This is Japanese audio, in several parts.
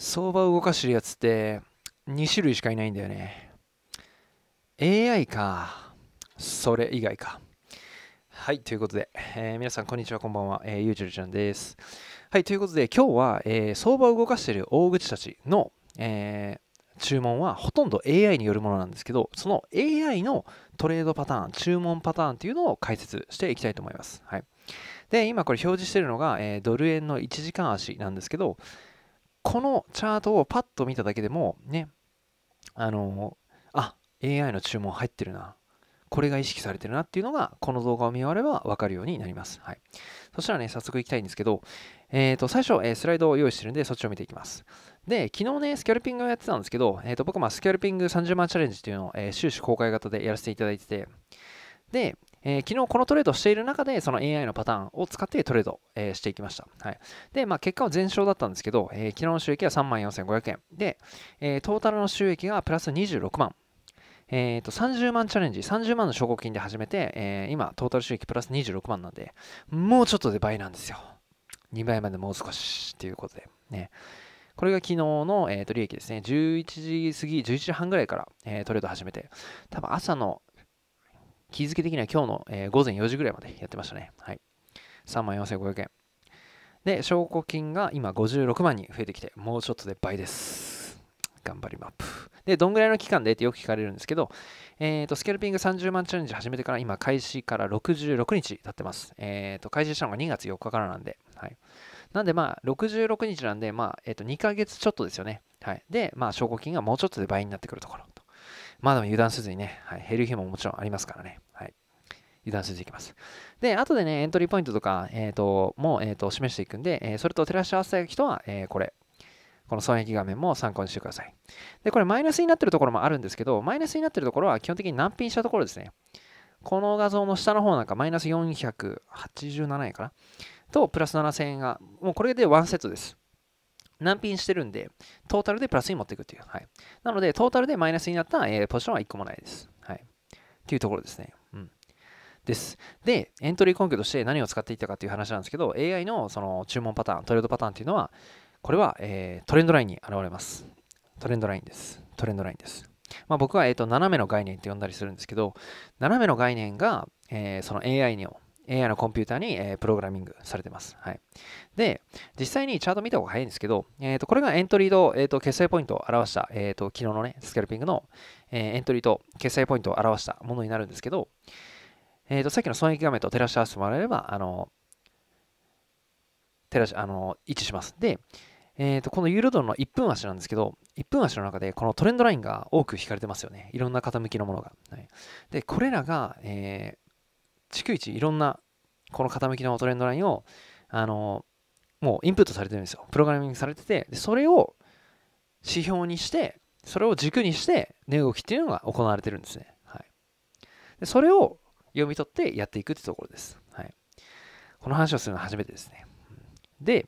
相場を動かしてるやつって2種類しかいないんだよね AI かそれ以外かはいということで、えー、皆さんこんにちはこんばんは、えー、ゆうちゅるちゃんですはいということで今日は、えー、相場を動かしてる大口たちの、えー、注文はほとんど AI によるものなんですけどその AI のトレードパターン注文パターンっていうのを解説していきたいと思いますはいで今これ表示してるのが、えドル円の1時間足なんですけどこのチャートをパッと見ただけでも、ね、あの、あ、AI の注文入ってるな。これが意識されてるなっていうのが、この動画を見終わればわかるようになります。はい。そしたらね、早速いきたいんですけど、えっ、ー、と、最初、えー、スライドを用意してるんで、そっちを見ていきます。で、昨日ね、スキャルピングをやってたんですけど、えっ、ー、と、僕、まスキャルピング30万チャレンジっていうのを、えー、終始公開型でやらせていただいてて、で、えー、昨日このトレードしている中で、その AI のパターンを使ってトレード、えー、していきました。はい。で、まあ、結果は全勝だったんですけど、えー、昨日の収益は34,500円。で、えトータルの収益がプラス26万。えー、と30万チャレンジ、30万の証拠金で始めて、えー、今、トータル収益プラス26万なんで、もうちょっとで倍なんですよ。2倍までもう少しということで、ね。これが昨日の、えー、と利益ですね。11時過ぎ、11時半ぐらいから、えー、トレード始めて、多分朝の気づき的には今日の、えー、午前4時ぐらいまでやってましたね。はい。3万4500円。で、証拠金が今56万に増えてきて、もうちょっとで倍です。頑張りマップ。で、どんぐらいの期間でってよく聞かれるんですけど、えっ、ー、と、スキャルピング30万チャレンジ始めてから今、開始から66日経ってます。えっ、ー、と、開始したのが2月4日からなんで、はい。なんでまあ、66日なんで、まあ、えー、と、2ヶ月ちょっとですよね。はい。で、まあ、証拠金がもうちょっとで倍になってくるところまあでも油断せずにね、はい、減る日ももちろんありますからね。はい。油断せずいきます。で、後でね、エントリーポイントとか、えっ、ー、と、もう、えっ、ー、と、示していくんで、えー、それと照らし合わせたい人は、えこれ。この損益画面も参考にしてください。で、これマイナスになってるところもあるんですけど、マイナスになってるところは基本的に難品したところですね。この画像の下の方なんかマイナス487円かなとプラス7000円が、もうこれでワンセットです。難品してるんで、トータルでプラスに持っていくという。はい、なので、トータルでマイナスになった、えー、ポジションは1個もないです。はい。というところですね。うん。です。で、エントリー根拠として何を使っていったかという話なんですけど、AI のその注文パターン、トレードパターンというのは、これは、えー、トレンドラインに現れます。トレンドラインです。トレンドラインです。まあ、僕は、えーと、斜めの概念と呼んだりするんですけど、斜めの概念が、えー、その AI に AI のコンピューターに、えー、プログラミングされてます。はい、で、実際にチャート見た方が早いんですけど、えー、とこれがエントリーと,、えー、と決済ポイントを表した、えー、と昨日のね、スキャルピングの、えー、エントリーと決済ポイントを表したものになるんですけど、えー、とさっきの損益画面と照らし合わせてもらえれば、あの、照らし、あの、一致します。で、えー、とこのユーロドルの1分足なんですけど、1分足の中でこのトレンドラインが多く引かれてますよね。いろんな傾きのものが。はい、で、これらが、えー、逐一いろんなこの傾きのトレンドラインを、あのもうインプットされてるんですよ。プログラミングされてて、でそれを指標にして、それを軸にして、値動きっていうのが行われてるんですね。はい。でそれを読み取ってやっていくってところです。はい。この話をするのは初めてですね。で、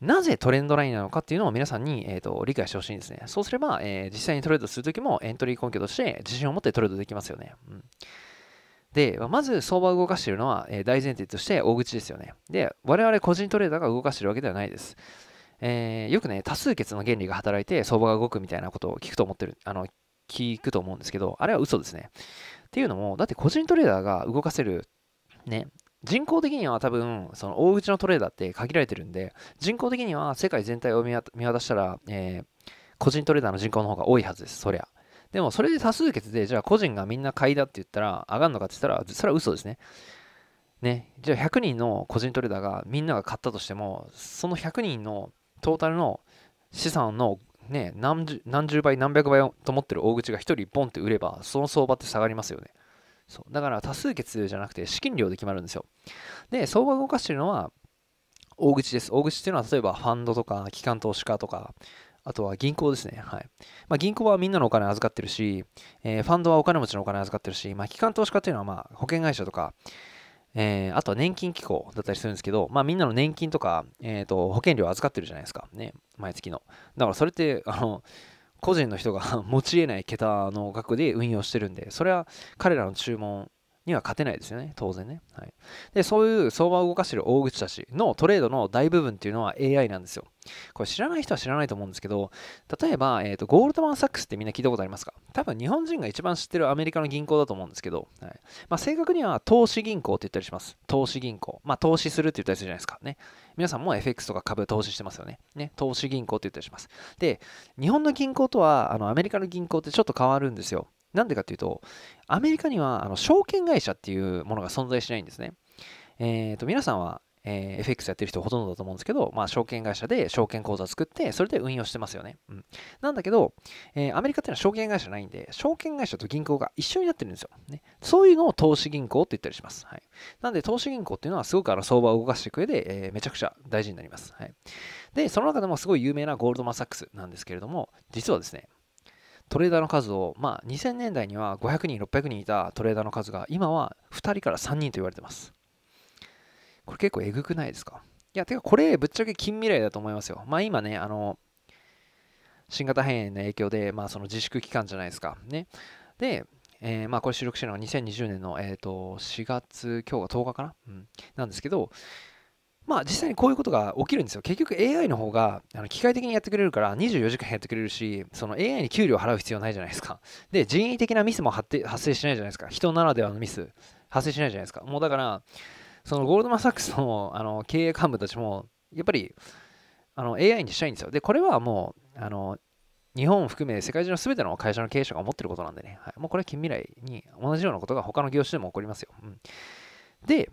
なぜトレンドラインなのかっていうのを皆さんに、えーと、理解してほしいんですね。そうすれば、えー、実際にトレードするときもエントリー根拠として自信を持ってトレードできますよね。うん、で、まず相場を動かしているのは、えー、大前提として大口ですよね。で、我々個人トレーダーが動かしているわけではないです。えー、よくね、多数決の原理が働いて相場が動くみたいなことを聞くと思ってる、あの、聞くと思うんですけど、あれは嘘ですね。っていうのも、だって個人トレーダーが動かせる、ね、人口的には多分、その大口のトレーダーって限られてるんで、人口的には世界全体を見渡したら、えー、個人トレーダーの人口の方が多いはずです、そりゃ。でもそれで多数決で、じゃあ個人がみんな買いだって言ったら上がるのかって言ったら、それは嘘ですね。ね、じゃあ100人の個人トレーダーがみんなが買ったとしても、その100人のトータルの資産のね、何十何十倍何百倍と思ってる大口が1人ボンって売れば、その相場って下がりますよね。そうだから多数決じゃなくて資金量で決まるんですよ。で、相場が動かしてるのは大口です。大口っていうのは例えばファンドとか機関投資家とか、あとは銀行ですね。はい。まあ、銀行はみんなのお金預かってるし、えー、ファンドはお金持ちのお金預かってるし、まあ、機関投資家というのはまあ保険会社とか、えー、あとは年金機構だったりするんですけど、まあ、みんなの年金とか、えー、と保険料預かってるじゃないですか、ね、毎月の。だからそれって、あの、個人の人が 持ち得ない桁の額で運用してるんで、それは彼らの注文には勝てないですよね、当然ね。はい、でそういう相場を動かしている大口たちのトレードの大部分っていうのは AI なんですよ。これ知らない人は知らないと思うんですけど、例えば、えーと、ゴールドマン・サックスってみんな聞いたことありますか多分日本人が一番知ってるアメリカの銀行だと思うんですけど、はいまあ、正確には投資銀行って言ったりします。投資銀行。まあ投資するって言ったりするじゃないですか。ね、皆さんも FX とか株投資してますよね。ね投資銀行って言ったりします。で、日本の銀行とはあのアメリカの銀行ってちょっと変わるんですよ。なんでかっていうと、アメリカにはあの証券会社っていうものが存在しないんですね。えっ、ー、と、皆さんは、えー、FX やってる人ほとんどだと思うんですけど、まあ、証券会社で証券口座作って、それで運用してますよね。うん。なんだけど、えー、アメリカっていうのは証券会社ないんで、証券会社と銀行が一緒になってるんですよ。ね、そういうのを投資銀行って言ったりします。はい。なんで、投資銀行っていうのはすごくあの相場を動かしていく上で、えー、めちゃくちゃ大事になります。はい。で、その中でもすごい有名なゴールドマン・サックスなんですけれども、実はですね、トレーダーの数を、まあ、2000年代には500人、600人いたトレーダーの数が、今は2人から3人と言われてます。これ結構えぐくないですかいや、てかこれ、ぶっちゃけ近未来だと思いますよ。まあ今ね、あの、新型変異の影響で、まあその自粛期間じゃないですか。ね。で、えー、まあこれ収録してるのは2020年の、えー、と4月、今日が10日かな、うん、なんですけど、まあ実際にこういうことが起きるんですよ。結局 AI の方があの機械的にやってくれるから24時間やってくれるし、その AI に給料払う必要ないじゃないですか。で、人為的なミスも発生しないじゃないですか。人ならではのミス発生しないじゃないですか。もうだから、そのゴールドマン・サックスのあの経営幹部たちも、やっぱりあの AI にしたいんですよ。で、これはもう、あの日本を含め世界中の全ての会社の経営者が思ってることなんでね、はい、もうこれは近未来に同じようなことが他の業種でも起こりますよ。うん、で、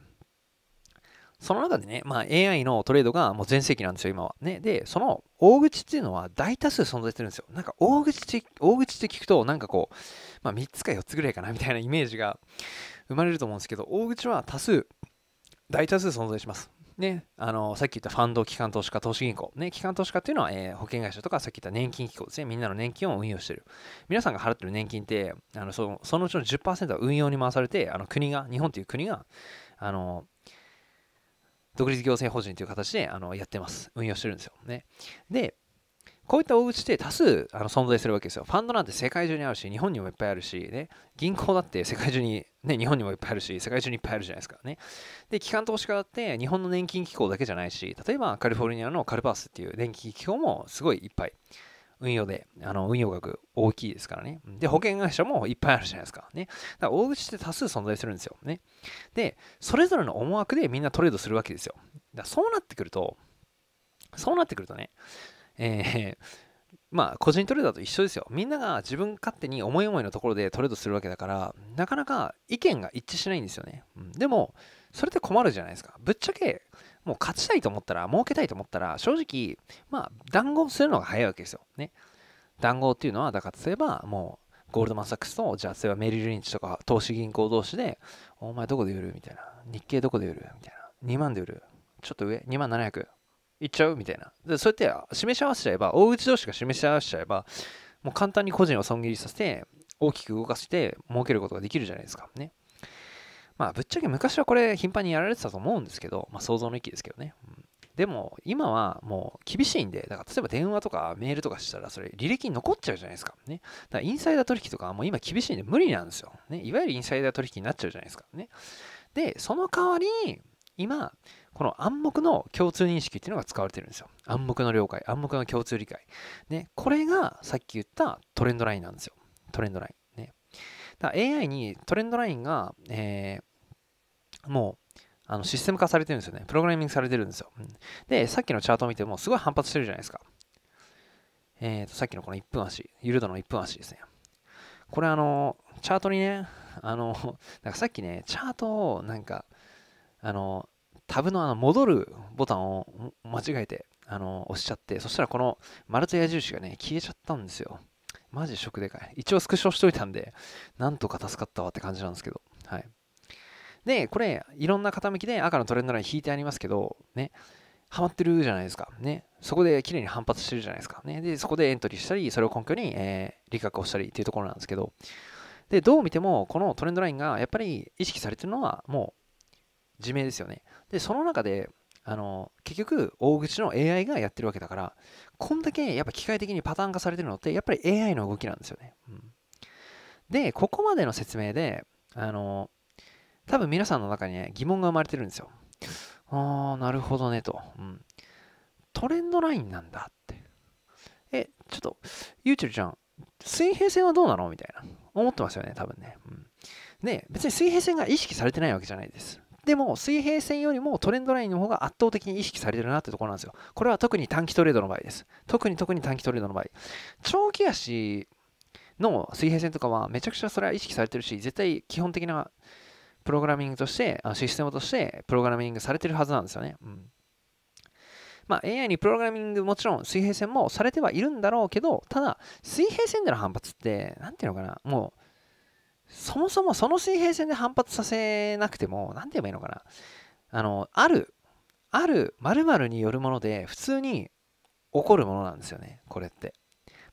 その中でね、まあ、AI のトレードがもう全盛期なんですよ、今は。ね、で、その大口っていうのは大多数存在してるんですよ。なんか大口って、大口って聞くと、なんかこう、まあ、3つか4つぐらいかなみたいなイメージが生まれると思うんですけど、大口は多数、大多数存在します。ね、あのさっき言ったファンド、機関投資家、投資銀行、ね、機関投資家っていうのは、えー、保険会社とか、さっき言った年金機構ですね、みんなの年金を運用してる。皆さんが払ってる年金って、あのそのそのうちの10%は運用に回されて、あの国が、日本っていう国が、あの独立行政法人という形であのやってます。運用してるんですよ。ね。で、こういった大口って多数あの存在するわけですよ。ファンドなんて世界中にあるし、日本にもいっぱいあるし、ね、銀行だって世界中に、ね、日本にもいっぱいあるし、世界中にいっぱいあるじゃないですかね。で、機関投資家だって日本の年金機構だけじゃないし、例えばカリフォルニアのカルパースっていう年金機構もすごいいっぱい。運用で、あの運用額大きいですからね。で、保険会社もいっぱいあるじゃないですか。ね。だから大口って多数存在するんですよ。ね。で、それぞれの思惑でみんなトレードするわけですよ。だそうなってくると、そうなってくるとね、えー、まあ、個人トレーダーと一緒ですよ。みんなが自分勝手に思い思いのところでトレードするわけだから、なかなか意見が一致しないんですよね。うん、でも、それって困るじゃないですか。ぶっちゃけ、もう勝ちたいと思ったら、儲けたいと思ったら、正直、まあ、談合するのが早いわけですよ。ね。談合っていうのは、だから例えば、もう、ゴールドマン・サックスと、じゃあ、例えばメリル・リンチとか、投資銀行同士で、お前どこで売るみたいな。日経どこで売るみたいな。2万で売る。ちょっと上、2万700。いっちゃうみたいな。で、そうやって示し合わせちゃえば、大口同士が示し合わせちゃえば、もう簡単に個人を損切りさせて、大きく動かして、儲けることができるじゃないですか。ね。まあ、ぶっちゃけ昔はこれ頻繁にやられてたと思うんですけど、まあ、想像の域ですけどね。うんでも今はもう厳しいんで、だから例えば電話とかメールとかしたらそれ履歴に残っちゃうじゃないですか。ね、だからインサイダー取引とかはもう今厳しいんで無理なんですよ。ね、いわゆるインサイダー取引になっちゃうじゃないですか。ね、で、その代わりに今、この暗黙の共通認識っていうのが使われてるんですよ。暗黙の了解、暗黙の共通理解。ね、これがさっき言ったトレンドラインなんですよ。トレンドライン。ね、だ AI にトレンドラインが、えーもう、あのシステム化されてるんですよね。プログラミングされてるんですよ。で、さっきのチャートを見ても、すごい反発してるじゃないですか。えっ、ー、と、さっきのこの1分足、ゆる度の1分足ですね。これあの、チャートにね、あの、なんかさっきね、チャートをなんか、あの、タブのあの戻るボタンを間違えてあの押しちゃって、そしたらこの丸と矢印がね、消えちゃったんですよ。マジショックでかい。一応スクショしておいたんで、なんとか助かったわって感じなんですけど。はい。で、これ、いろんな傾きで赤のトレンドライン引いてありますけど、ね、ハマってるじゃないですか。ね、そこで綺麗に反発してるじゃないですか。ね、で、そこでエントリーしたり、それを根拠に、えー、理学をしたりっていうところなんですけど、で、どう見ても、このトレンドラインがやっぱり意識されてるのは、もう、自明ですよね。で、その中で、あの結局大口の AI がやってるわけだからこんだけやっぱ機械的にパターン化されてるのってやっぱり AI の動きなんですよね、うん、でここまでの説明であの多分皆さんの中にね、疑問が生まれてるんですよ。ああ、なるほどねと、うん。トレンドラインなんだって。え、ちょっと、ゆうちゅるちゃん、水平線はどうなのみたいな。思ってますよね、多分ね。うん、で、別に水平線が意識されてないわけじゃないです。でも、水平線よりもトレンドラインの方が圧倒的に意識されてるなってところなんですよ。これは特に短期トレードの場合です。特に特に短期トレードの場合。長期足の水平線とかはめちゃくちゃそれは意識されてるし、絶対基本的なプログラミングとして、システムとしてプログラミングされてるはずなんですよね。うんまあ、AI にプログラミングもちろん水平線もされてはいるんだろうけど、ただ水平線での反発って、何ていうのかな、もう、そもそもその水平線で反発させなくても、何て言えばいいのかな、あの、ある、ある〇〇によるもので、普通に起こるものなんですよね、これって。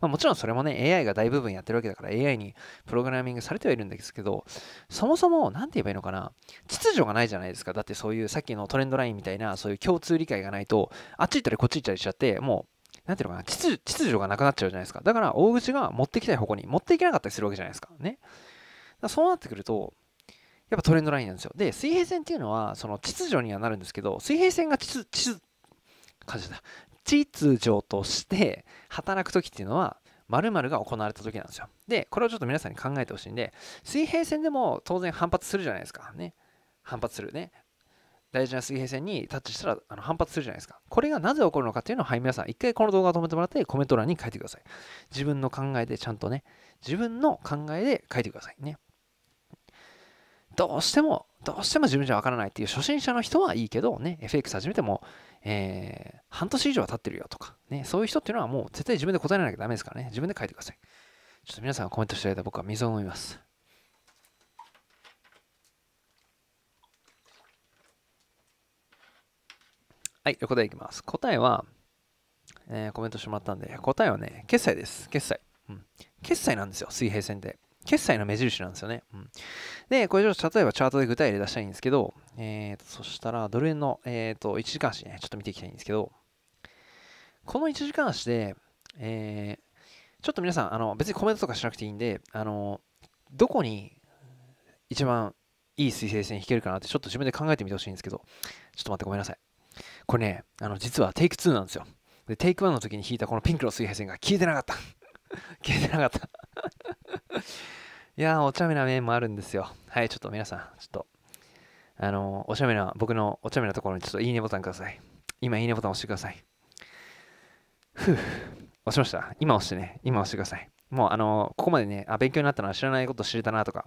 まあ、もちろんそれもね、AI が大部分やってるわけだから AI にプログラミングされてはいるんですけど、そもそも何て言えばいいのかな、秩序がないじゃないですか。だってそういうさっきのトレンドラインみたいな、そういう共通理解がないと、あっち行ったりこっち行ったりしちゃって、もうなんていうのかな秩、秩序がなくなっちゃうじゃないですか。だから、大口が持ってきたい方向に持っていけなかったりするわけじゃないですか。ね。だそうなってくると、やっぱトレンドラインなんですよ。で、水平線っていうのは、その秩序にはなるんですけど、水平線が秩、秩、感じた。秩序として働く時っていうのは〇〇が行われた時なんですよ。で、これをちょっと皆さんに考えてほしいんで、水平線でも当然反発するじゃないですか。ね。反発するね。大事な水平線にタッチしたらあの反発するじゃないですか。これがなぜ起こるのかっていうのは、はい、皆さん、一回この動画を止めてもらって、コメント欄に書いてください。自分の考えでちゃんとね、自分の考えで書いてくださいね。どうしても、どうしても自分じゃわからないっていう初心者の人はいいけど、ね、FX 始めてもえー、半年以上は経ってるよとか、ね、そういう人っていうのはもう絶対自分で答えなきゃダメですからね、自分で書いてください。ちょっと皆さんがコメントしていただいた僕は水を飲みます。はい、答えいきます。答えは、えー、コメントしてもらったんで、答えはね、決済です。決済。うん、決済なんですよ、水平線で。決済の目印なんですよね。うん、で、これちょっと例えばチャートで具体例出したいんですけど、えーと、そしたらドル円の、えーと、と1時間足ね、ちょっと見ていきたいんですけど、この1時間足で、えー、ちょっと皆さん、あの別にコメントとかしなくていいんで、あのどこに一番いい水平線引けるかなってちょっと自分で考えてみてほしいんですけど、ちょっと待ってごめんなさい。これね、あの実はテイク2なんですよ。で、テイク1の時に引いたこのピンクの水平線が消えてなかった。消えてなかった いやー、お茶目な面もあるんですよ。はい、ちょっと皆さん、ちょっと、あのー、お茶目な、僕のお茶目なところにちょっといいねボタンください。今、いいねボタン押してください。ふぅ、押しました。今押してね、今押してください。もう、あのー、ここまでね、あ、勉強になったな、知らないこと知れたなとか、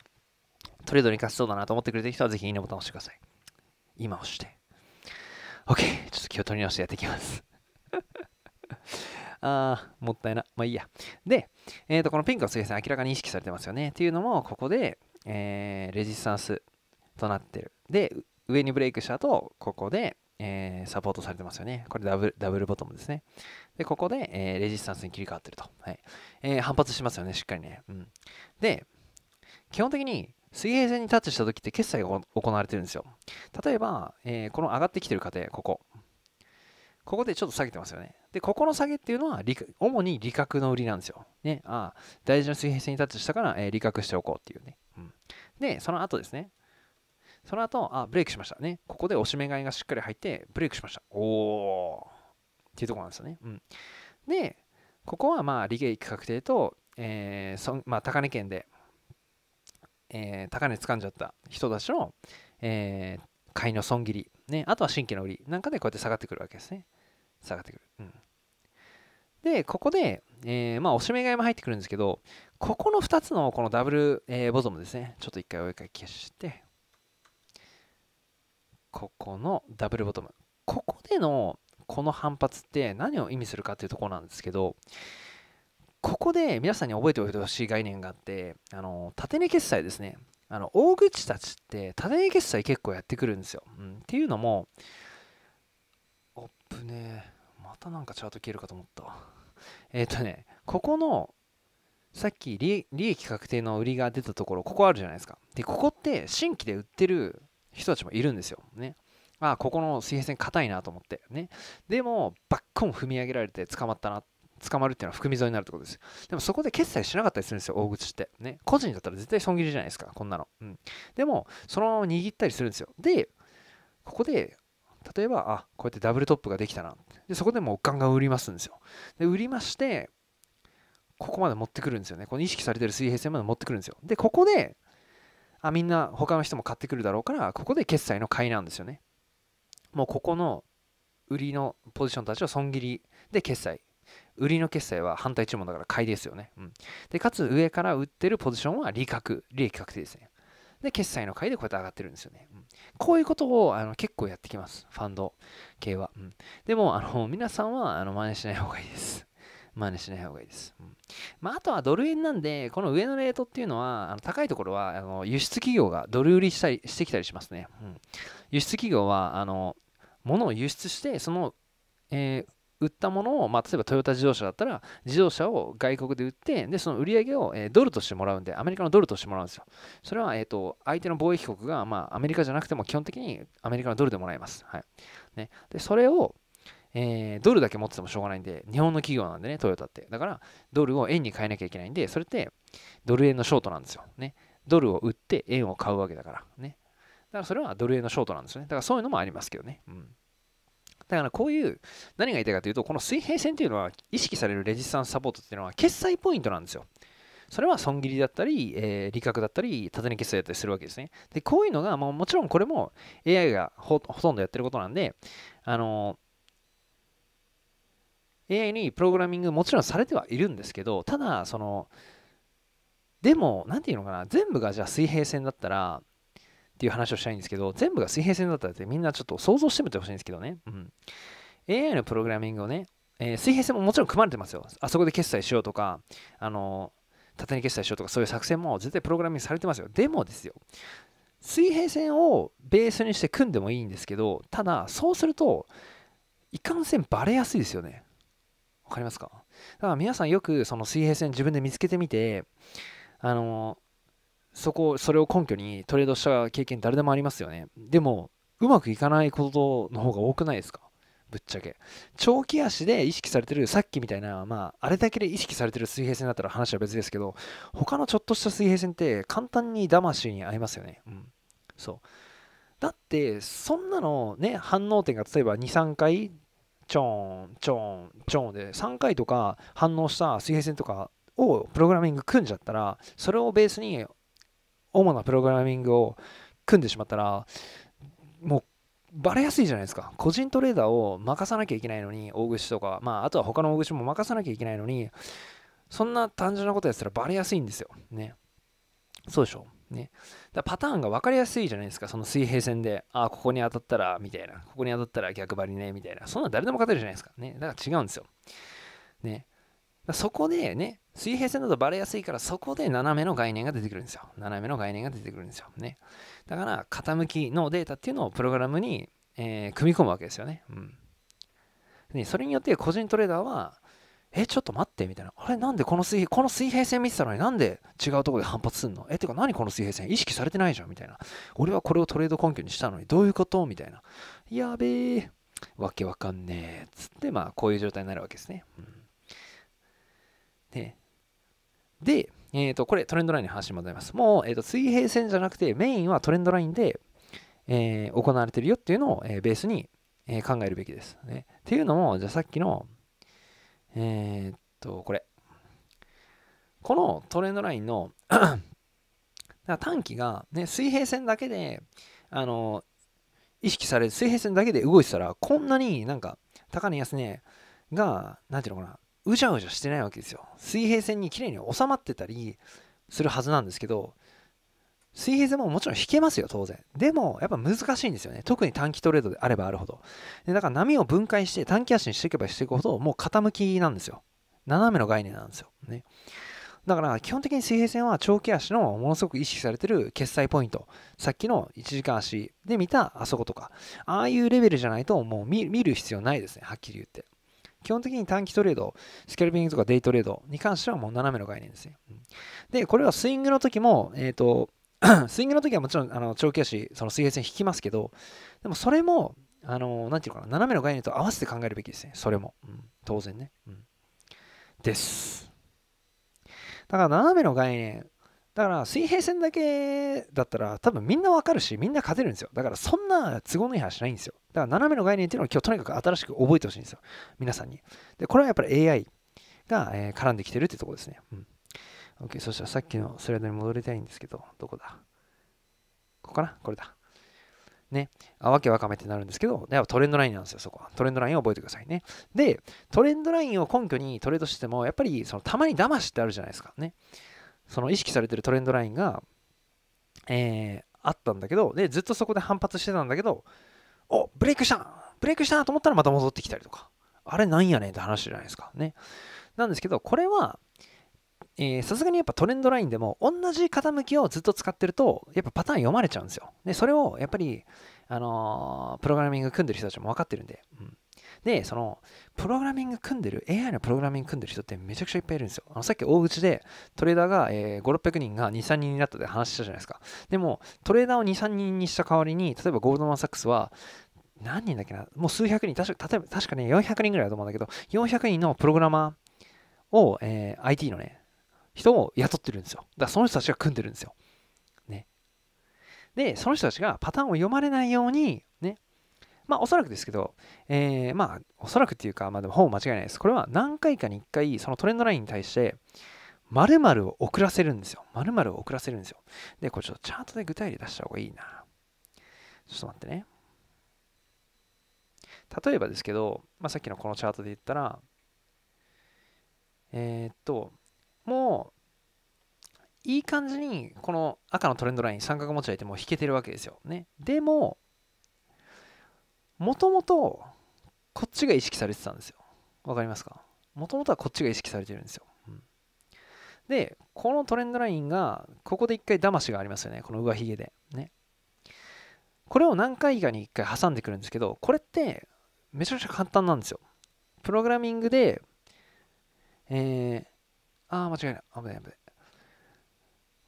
トレードに活かそうだなと思ってくれた人は、ぜひいいねボタン押してください。今押して。OK、ちょっと気を取り直してやっていきます。あー、もったいな。まあいいや。で、えっ、ー、と、このピンクの水平線明らかに意識されてますよね。っていうのも、ここで、えー、レジスタンスとなってる。で、上にブレイクした後、ここで、えー、サポートされてますよね。これダブル、ダブルボトムですね。で、ここで、えー、レジスタンスに切り替わってると。はい。えー、反発しますよね、しっかりね。うん。で、基本的に、水平線にタッチした時って決済が行われてるんですよ。例えば、えー、この上がってきてる過程、ここ。ここでちょっと下げてますよね。で、ここの下げっていうのは、主に利確の売りなんですよ。ね、ああ、大事な水平線にタッチしたから、えー、利確しておこうっていうね、うん。で、その後ですね。その後、あ、ブレイクしましたね。ここで押し目買いがしっかり入って、ブレイクしました。おーっていうとこなんですよね。うん。で、ここはまあ、利益確定と、えー、そまあ、高値圏で、えー、高値掴んじゃった人たちの、えー、買いの損切り、ね、あとは新規の売りなんかでこうやって下がってくるわけですね。下がってくる。うん、で、ここで、えー、まあ、おしめ買いも入ってくるんですけど、ここの2つのこのダブル、えー、ボトムですね。ちょっと1回お絵かき消して、ここのダブルボトム。ここでのこの反発って何を意味するかっていうところなんですけど、ここで皆さんに覚えておいてほしい概念があって、あの縦値決済ですね。あの大口たちって縦値決済結構やってくるんですよ。うん、っていうのも、ねまたなんかチャート消えるかと思ったえっ、ー、とねここのさっき利益確定の売りが出たところここあるじゃないですかでここって新規で売ってる人たちもいるんですよねあここの水平線硬いなと思ってねでもバッコン踏み上げられて捕まったな捕まるっていうのは含み損になるってことですでもそこで決済しなかったりするんですよ大口ってね個人だったら絶対損切りじゃないですかこんなの、うん、でもそのまま握ったりするんですよでここで例えばあこうやってダブルトップができたなでそこでもうガンガン売りますんですよで売りましてここまで持ってくるんですよねこの意識されてる水平線まで持ってくるんですよでここであみんな他の人も買ってくるだろうからここで決済の買いなんですよねもうここの売りのポジションたちは損切りで決済売りの決済は反対注文だから買いですよね、うん、でかつ上から売ってるポジションは利確利益確定ですねで、決済の回でこうやって上がってるんですよね。うん、こういうことをあの結構やってきます。ファンド系は。うん、でも、あの皆さんはあの真似しない方がいいです。真似しない方がいいです。うんまあ、あとはドル円なんで、この上のレートっていうのは、あの高いところはあの輸出企業がドル売りしたりしてきたりしますね。うん、輸出企業はあの物を輸出して、その、えー売ったものを、まあ、例えばトヨタ自動車だったら、自動車を外国で売って、で、その売り上げを、えー、ドルとしてもらうんで、アメリカのドルとしてもらうんですよ。それは、えっ、ー、と、相手の貿易国が、まあ、アメリカじゃなくても基本的にアメリカのドルでもらいます。はい。ね。で、それを、えー、ドルだけ持っててもしょうがないんで、日本の企業なんでね、トヨタって。だから、ドルを円に変えなきゃいけないんで、それって、ドル円のショートなんですよ。ね。ドルを売って円を買うわけだから。ね。だからそれはドル円のショートなんですよね。だからそういうのもありますけどね。うん。だからこういう何が言いたいかというとこの水平線というのは意識されるレジスタンスサポートっていうのは決済ポイントなんですよそれは損切りだったり、えー、利確だったり、縦値決済だったりするわけですね。で、こういうのが、もうもちろんこれも AI がほとんどやってることなんで、あのー、AI にプログラミングもちろんされてはいるんですけど、ただ、その、でも、なんていうのかな、全部がじゃあ水平線だったら、っていう話をしたいんですけど、全部が水平線だったらってみんなちょっと想像してみてほしいんですけどね。うん。AI のプログラミングをね、えー、水平線ももちろん組まれてますよ。あそこで決済しようとか、あのー、縦に決済しようとか、そういう作戦も絶対プログラミングされてますよ。でもですよ、水平線をベースにして組んでもいいんですけど、ただ、そうすると、いかんせんバレやすいですよね。わかりますかだから皆さんよくその水平線自分で見つけてみて、あのーそこそれを根拠にトレードした経験誰でもありますよねでもうまくいかないことの方が多くないですかぶっちゃけ長期足で意識されてるさっきみたいなまああれだけで意識されてる水平線だったら話は別ですけど他のちょっとした水平線って簡単に魂に合いますよねうんそうだってそんなのね反応点が例えば23回ちょんちょんちょんで3回とか反応した水平線とかをプログラミング組んじゃったらそれをベースに主なプログラミングを組んでしまったらもうバレやすいじゃないですか個人トレーダーを任さなきゃいけないのに大串とか、まあ、あとは他の大口も任さなきゃいけないのにそんな単純なことやったらバレやすいんですよねそうでしょね、だパターンが分かりやすいじゃないですか、その水平線で、ああ、ここに当たったら、みたいな、ここに当たったら逆張りね、みたいな、そんな誰でも勝てるじゃないですか。ね、だから違うんですよ。ね、そこでね、水平線だとバレやすいから、そこで斜めの概念が出てくるんですよ。斜めの概念が出てくるんですよ。ね。だから、傾きのデータっていうのをプログラムに、えー、組み込むわけですよね。うん。で、それによって個人トレーダーは、え、ちょっと待って、みたいな。あれ、なんでこの水平、この水平線見てたのになんで違うとこで反発すんのえ、てか何この水平線意識されてないじゃんみたいな。俺はこれをトレード根拠にしたのに、どういうことみたいな。やべえ。わけわかんねえ。つって、まあ、こういう状態になるわけですね。うんね、で、えっ、ー、と、これトレンドラインの話に戻ります。もう、えっ、ー、と、水平線じゃなくて、メインはトレンドラインで、えー、行われてるよっていうのを、えー、ベースに、え考えるべきです、ね。っていうのも、じゃあさっきの、えっと、これ。このトレンドラインの 短期が、ね、水平線だけで、あの意識される水平線だけで動いてたら、こんなになんか、高値安値が、なんていうのかな、うじゃうじゃしてないわけですよ水平線にきれいに収まってたりするはずなんですけど水平線ももちろん引けますよ当然でもやっぱ難しいんですよね特に短期トレードであればあるほどでだから波を分解して短期足にしていけばしていくほどもう傾きなんですよ斜めの概念なんですよ、ね、だから基本的に水平線は長期足のものすごく意識されてる決済ポイントさっきの1時間足で見たあそことかああいうレベルじゃないともう見る必要ないですねはっきり言って基本的に短期トレード、スキャルピングとかデイトレードに関してはもう斜めの概念ですよ。で、これはスイングの時も、えっ、ー、と、スイングの時はもちろんあの長期足、その水平線引きますけど、でもそれも、あの、なんていうかな、斜めの概念と合わせて考えるべきですね。それも。うん、当然ね、うん。です。だから斜めの概念だから水平線だけだったら多分みんなわかるしみんな勝てるんですよだからそんな都合のいい話ないんですよだから斜めの概念っていうのを今日とにかく新しく覚えてほしいんですよ皆さんにでこれはやっぱり AI が、え絡んできてるってとこですね、うん、OK そしたらさっきのスライドに戻りたいんですけどどこだここかなこれだね、あわけわかめってなるんですけど、やっぱトレンドラインなんですよ、そこは。トレンドラインを覚えてくださいね。で、トレンドラインを根拠にトレードしても、やっぱりそのたまに騙しってあるじゃないですかね。その意識されてるトレンドラインが、えー、あったんだけど、で、ずっとそこで反発してたんだけど、おブレイクしたブレイクしたと思ったらまた戻ってきたりとか、あれなんやねんって話じゃないですか。ね。なんですけど、これは、さすがにやっぱトレンドラインでも同じ傾きをずっと使ってるとやっぱパターン読まれちゃうんですよ。でそれをやっぱり、あのー、プログラミング組んでる人たちも分かってるんで、うん、で、その、プログラミング組んでる、AI のプログラミング組んでる人ってめちゃくちゃいっぱいいるんですよ。あのさっき大口でトレーダーが、えー、5、600人が2、3人になったって話したじゃないですか。でも、トレーダーを2、3人にした代わりに、例えばゴールドマン・サックスは、何人だっけな、もう数百人、確か例えば確かね、400人ぐらいだと思うんだけど、400人のプログラマーを、えー、IT のね、人を雇ってるんですよ。だからその人たちが組んでるんですよ。ね。で、その人たちがパターンを読まれないように、ね、まあおそらくですけど、えー、まあおそらくっていうか、まあでもほぼ間違いないです。これは何回かに1回そのトレンドラインに対して、〇〇を遅らせるんですよ。〇〇を遅らせるんですよ。で、これちょっとチャートで具体例出した方がいいな。ちょっと待ってね。例えばですけど、まあ、さっきのこのチャートで言ったら、えー、っと、もう、いい感じに、この赤のトレンドライン、三角持ち合いってもう引けてるわけですよ。ね。でも、もともとこっちが意識されてたんですよわかりますかもともとはこっちが意識されてるんですよ、うん、でこのトレンドラインがここで一回騙しがありますよねこの上髭でねこれを何回かに一回挟んでくるんですけどこれってめちゃくちゃ簡単なんですよプログラミングでえー、ああ間違いない危ない危ない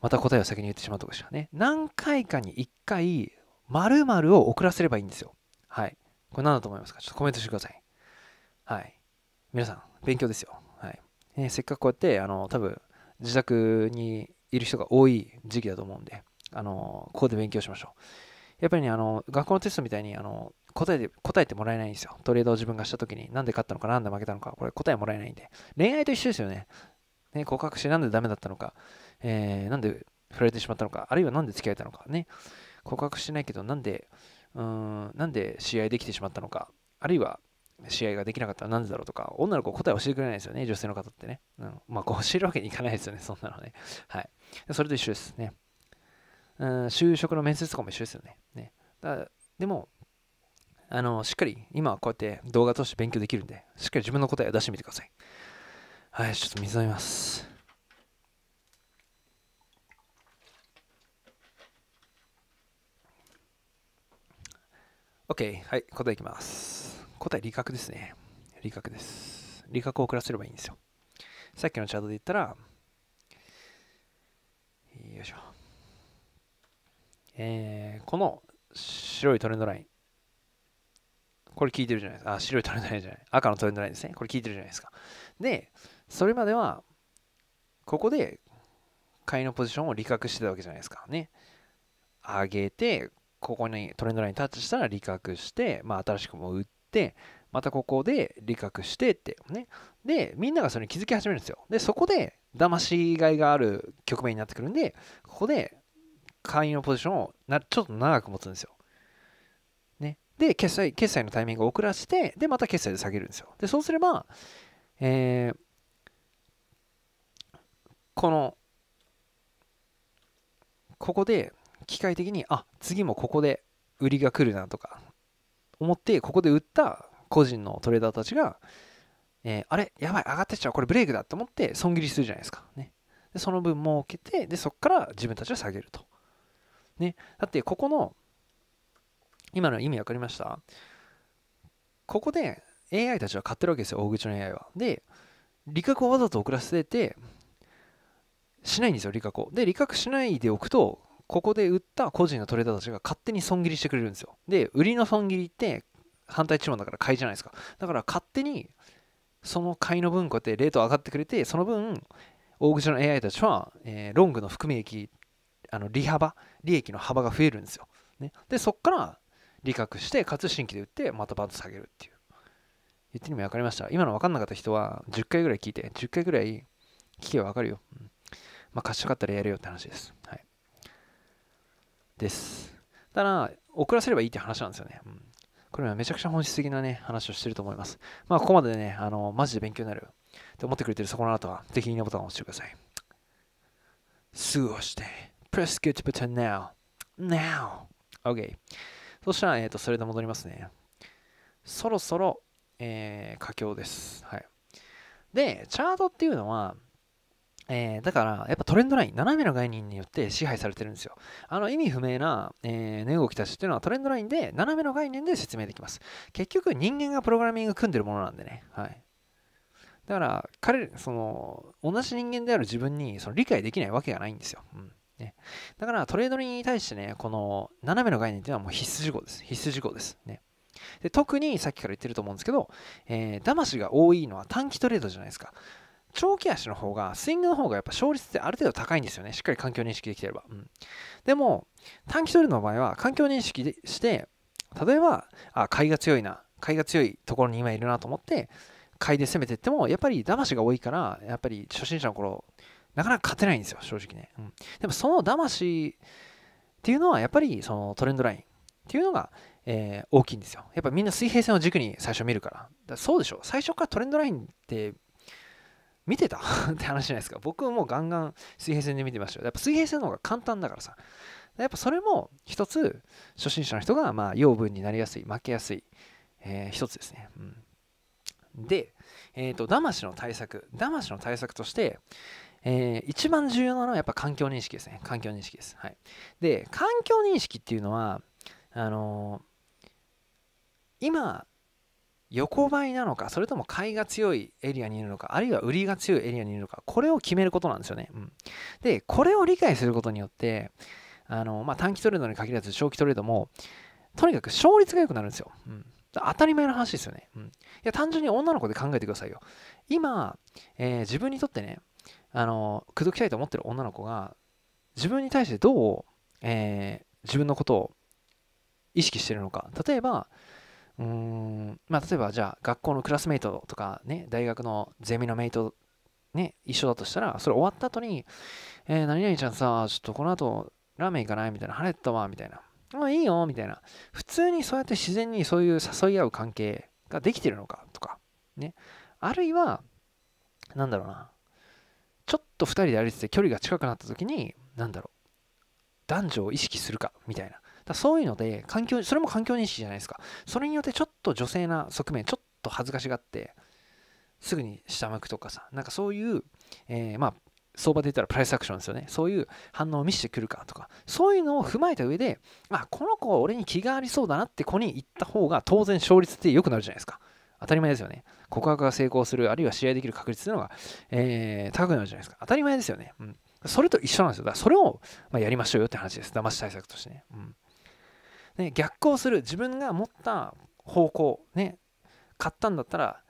また答えを先に言ってしまうとこでしたね何回かに一回〇〇を遅らせればいいんですよはいこれ何だと思いますかちょっとコメントしてください。はい。皆さん、勉強ですよ。はい。えー、せっかくこうやって、あの、多分、自宅にいる人が多い時期だと思うんで、あの、ここで勉強しましょう。やっぱりね、あの、学校のテストみたいに、あの、答えて、答えてもらえないんですよ。トレードを自分がした時に、なんで勝ったのか、なんで負けたのか、これ答えもらえないんで。恋愛と一緒ですよね。ね、告白して、なんでダメだったのか、えー、なんで振られてしまったのか、あるいはなんで付き合えたのかね。告白してないけど、なんで、うんなんで試合できてしまったのかあるいは試合ができなかったらなんでだろうとか女の子答え教えてくれないですよね女性の方ってね、うん、まあこう教えるわけにいかないですよね そんなのねはいそれと一緒ですねうん就職の面接とかも一緒ですよねねだでもあのしっかり今はこうやって動画通して勉強できるんでしっかり自分の答えを出してみてくださいはいちょっと水飲みます OK。はい。答えいきます。答え、理覚ですね。理覚です。理覚を遅らせればいいんですよ。さっきのチャートで言ったら、よいしょ。えー、この白いトレンドライン。これ聞いてるじゃないですか。あ、白いトレンドラインじゃない。赤のトレンドラインですね。これ聞いてるじゃないですか。で、それまでは、ここで買いのポジションを利確してたわけじゃないですか。ね。上げて、ここにトレンドラインタッチしたら利確して、まあ、新しくも売って、またここで利確してってね。で、みんながそれに気づき始めるんですよ。で、そこで、騙しがいがある局面になってくるんで、ここで会員のポジションをなちょっと長く持つんですよ。ね。で、決済、決済のタイミングを遅らせて、で、また決済で下げるんですよ。で、そうすれば、えー、この、ここで、機械的にあ次もここで売りが来るなとか思ってここで売った個人のトレーダーたちが、えー、あれやばい上がってっちゃうこれブレイクだと思って損切りするじゃないですか、ね、でその分儲けてでそこから自分たちは下げると、ね、だってここの今の意味分かりましたここで AI たちは買ってるわけですよ大口の AI はで利確をわざと遅らせてしないんですよ利確をで利確しないでおくとここで売った個人のトレーダーたちが勝手に損切りしてくれるんですよで売りの損切りって反対注文だから買いじゃないですかだから勝手にその買いの分こうやってレート上がってくれてその分大口の AI たちは、えー、ロングの含み益あの利幅利益の幅が増えるんですよ、ね、でそこから利確してかつ新規で売ってまたバンと下げるっていう言ってる意分かりました今の分かんなかった人は10回ぐらい聞いて10回ぐらい聞けば分かるよ、うん、まあ賢かったらやるよって話ですはいですただ遅らせればいいって話なんですよね、うん、これはめちゃくちゃ本質的なね話をしてると思いますまあここまでねあのマジで勉強になるって思ってくれてるそこのあなたはぜひいいねボタンを押してくださいすぐ押してプレス s s g ボタン button now now OK そしたら、えっ、ー、と、それで戻りますね。そろそろ、えー、佳境です。はい。で、チャートっていうのは、えー、だから、やっぱトレンドライン、斜めの概念によって支配されてるんですよ。あの意味不明な、えー、値動きたちっていうのはトレンドラインで、斜めの概念で説明できます。結局、人間がプログラミング組んでるものなんでね。はい。だから、彼、その、同じ人間である自分にその理解できないわけがないんですよ。うんね、だから、トレードに対してね、この斜めの概念っていうのはもう必須事項です。必須事項です。ね。で特にさっきから言ってると思うんですけど、えー、騙しが多いのは短期トレードじゃないですか。長期足の方が、スイングの方がやっぱ勝率ってある程度高いんですよね。しっかり環境認識できてれば。うん、でも、短期トレードの場合は、環境認識でして、例えば、あ、買いが強いな、買いが強いところに今いるなと思って、買いで攻めていっても、やっぱり騙しが多いから、やっぱり初心者の頃、なかなか勝てないんですよ、正直ね。うん、でも、その騙しっていうのは、やっぱりそのトレンドラインっていうのが、えー、大きいんですよ。やっぱみんな水平線を軸に最初見るから。からそうでしょ。最初からトレンドラインって見てた って話じゃないですか。僕もガンガン水平線で見てましたよ。やっぱ水平線の方が簡単だからさ。やっぱそれも一つ、初心者の人がまあ養分になりやすい、負けやすい、えー、一つですね。うん、で、えっ、ー、と、騙しの対策。騙しの対策として、えー、一番重要なのはやっぱ環境認識ですね。環境認識です。はい。で、環境認識っていうのは、あのー、今横ばいなのかそれとも買いが強いエリアにいるのかあるいは売りが強いエリアにいるのかこれを決めることなんですよね、うん、でこれを理解することによってあの、まあ、短期トレードに限らず長期トレードもとにかく勝率が良くなるんですよ、うん、当たり前の話ですよね、うん、いや単純に女の子で考えてくださいよ今、えー、自分にとってねあの口説きたいと思ってる女の子が自分に対してどう、えー、自分のことを意識してるのか例えばうーんまあ、例えばじゃあ学校のクラスメイトとかね大学のゼミのメイトね一緒だとしたらそれ終わった後に「えー、何々ちゃんさちょっとこの後ラーメン行かない?」みたいな「ハレッたわ」みたいな「あいいよ」みたいな普通にそうやって自然にそういう誘い合う関係ができてるのかとかねあるいはなんだろうなちょっと2人で歩いてて距離が近くなった時に何だろう男女を意識するかみたいなそういうので環境それも環境認識じゃないですかそれによってちょっと女性な側面ちょっと恥ずかしがってすぐに下向くとかさなんかそういう、えー、まあ相場で言ったらプライスアクションですよね。そういう反応を見せてくるかとか、そういうのを踏まえた上で、あ、この子は俺に気がありそうだなって子に言った方が当然勝率って良くなるじゃないですか。当たり前ですよね。告白が成功する、あるいは試合できる確率っていうのが、えー、高くなるじゃないですか。当たり前ですよね。うん。それと一緒なんですよ。だからそれを、まあ、やりましょうよって話です。騙し対策としてね。うん。ね、逆行する自分が持った方向、ね、買ったんだったら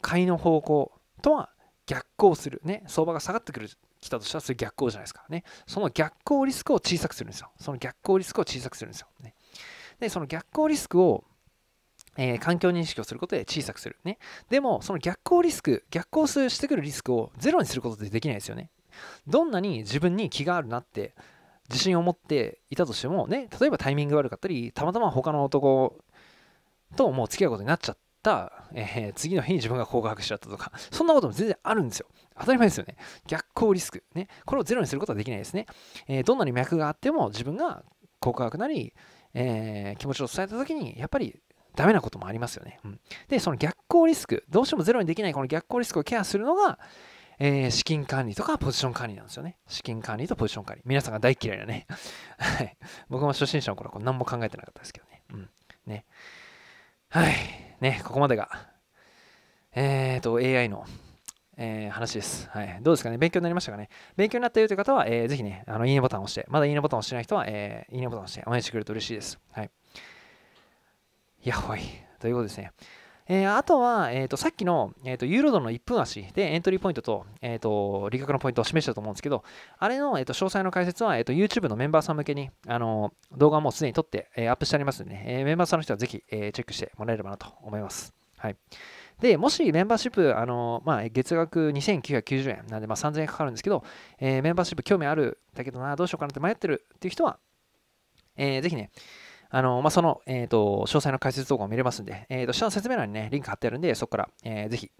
買いの方向とは逆行する、ね、相場が下がってくる来たとしたらそれ逆行じゃないですかねその逆行リスクを小さくするんですよその逆行リスクを小さくするんですよ、ね、でその逆行リスクをえー、環境認識をすることで小さくする。ね。でも、その逆行リスク、逆行してくるリスクをゼロにすることってできないですよね。どんなに自分に気があるなって自信を持っていたとしてもね例えばタイミング悪かったりたまたま他の男ともう付き合うことになっちゃった、えー、次の日に自分が告白しちゃったとかそんなことも全然あるんですよ当たり前ですよね逆行リスクねこれをゼロにすることはできないですね、えー、どんなに脈があっても自分が告白なり、えー、気持ちを伝えた時にやっぱりダメなこともありますよね、うん、でその逆行リスクどうしてもゼロにできないこの逆行リスクをケアするのが、えー、資金管理とかポジション管理なんですよね。資金管理とポジション管理。皆さんが大嫌いだね。はい。僕も初心者の頃は何も考えてなかったですけどね。うん。ね。はい。ね、ここまでが、えっ、と、AI の、えー、話です。はい。どうですかね勉強になりましたかね勉強になったよという方は、えー、ぜひね、あの、いいねボタンを押して、まだいいねボタンを押してない人は、えいいねボタンを押して、応援してくれると嬉しいです。はい。やっほい。ということですね。えー、あとは、えーと、さっきの、えーと、ユーロドルの1分足でエントリーポイントと,、えーと、利確のポイントを示したと思うんですけど、あれの、えー、と詳細の解説は、えー、と YouTube のメンバーさん向けに、あの動画もうすでに撮って、えー、アップしてありますので、ね、えー、メンバーさんの人はぜひ、えー、チェックしてもらえればなと思います。はい、でもしメンバーシップ、あのまあ、月額2990円なんで、まあ、3000円かかるんですけど、えー、メンバーシップ興味あるだけどな、どうしようかなって迷ってるっていう人は、えー、ぜひね、あの、まあ、その、えっ、ー、と、詳細の解説動画を見れますんで、えっ、ー、と、下の説明欄にね、リンク貼ってあるんで、そこから、えー、ぜひ、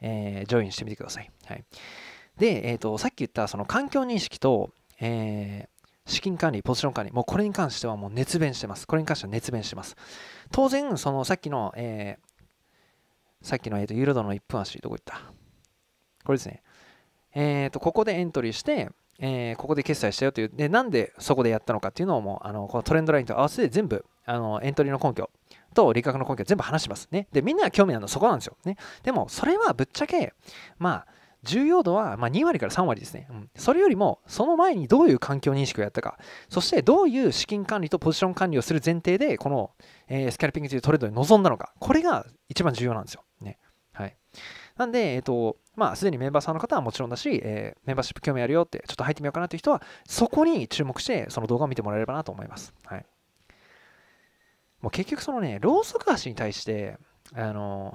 えー、ジョインしてみてください。はい。で、えーと、さっき言った、その環境認識と、えー、資金管理、ポジション管理、もうこれに関してはもう熱弁してます。これに関しては熱弁してます。当然、そのさっきの、えー、さっきの、えーと、ユーロドルの1分足、どこ行ったこれですね。えっ、ー、と、ここでエントリーして、えー、ここで決済したよというで、なんでそこでやったのかっていうのをもうあのこのトレンドラインと合わせて全部あのエントリーの根拠と利確の根拠全部話しますね。で、みんなが興味あるのはそこなんですよ。ね、でも、それはぶっちゃけ、まあ、重要度は、まあ、2割から3割ですね、うん。それよりも、その前にどういう環境認識をやったか、そしてどういう資金管理とポジション管理をする前提で、この、えー、スキャルピングというトレードに臨んだのか、これが一番重要なんですよ。なんで、えっと、まあ、すでにメンバーさんの方はもちろんだし、えー、メンバーシップ興味あるよって、ちょっと入ってみようかなという人は、そこに注目して、その動画を見てもらえればなと思います。はい。もう結局、そのね、ローソク足に対して、あの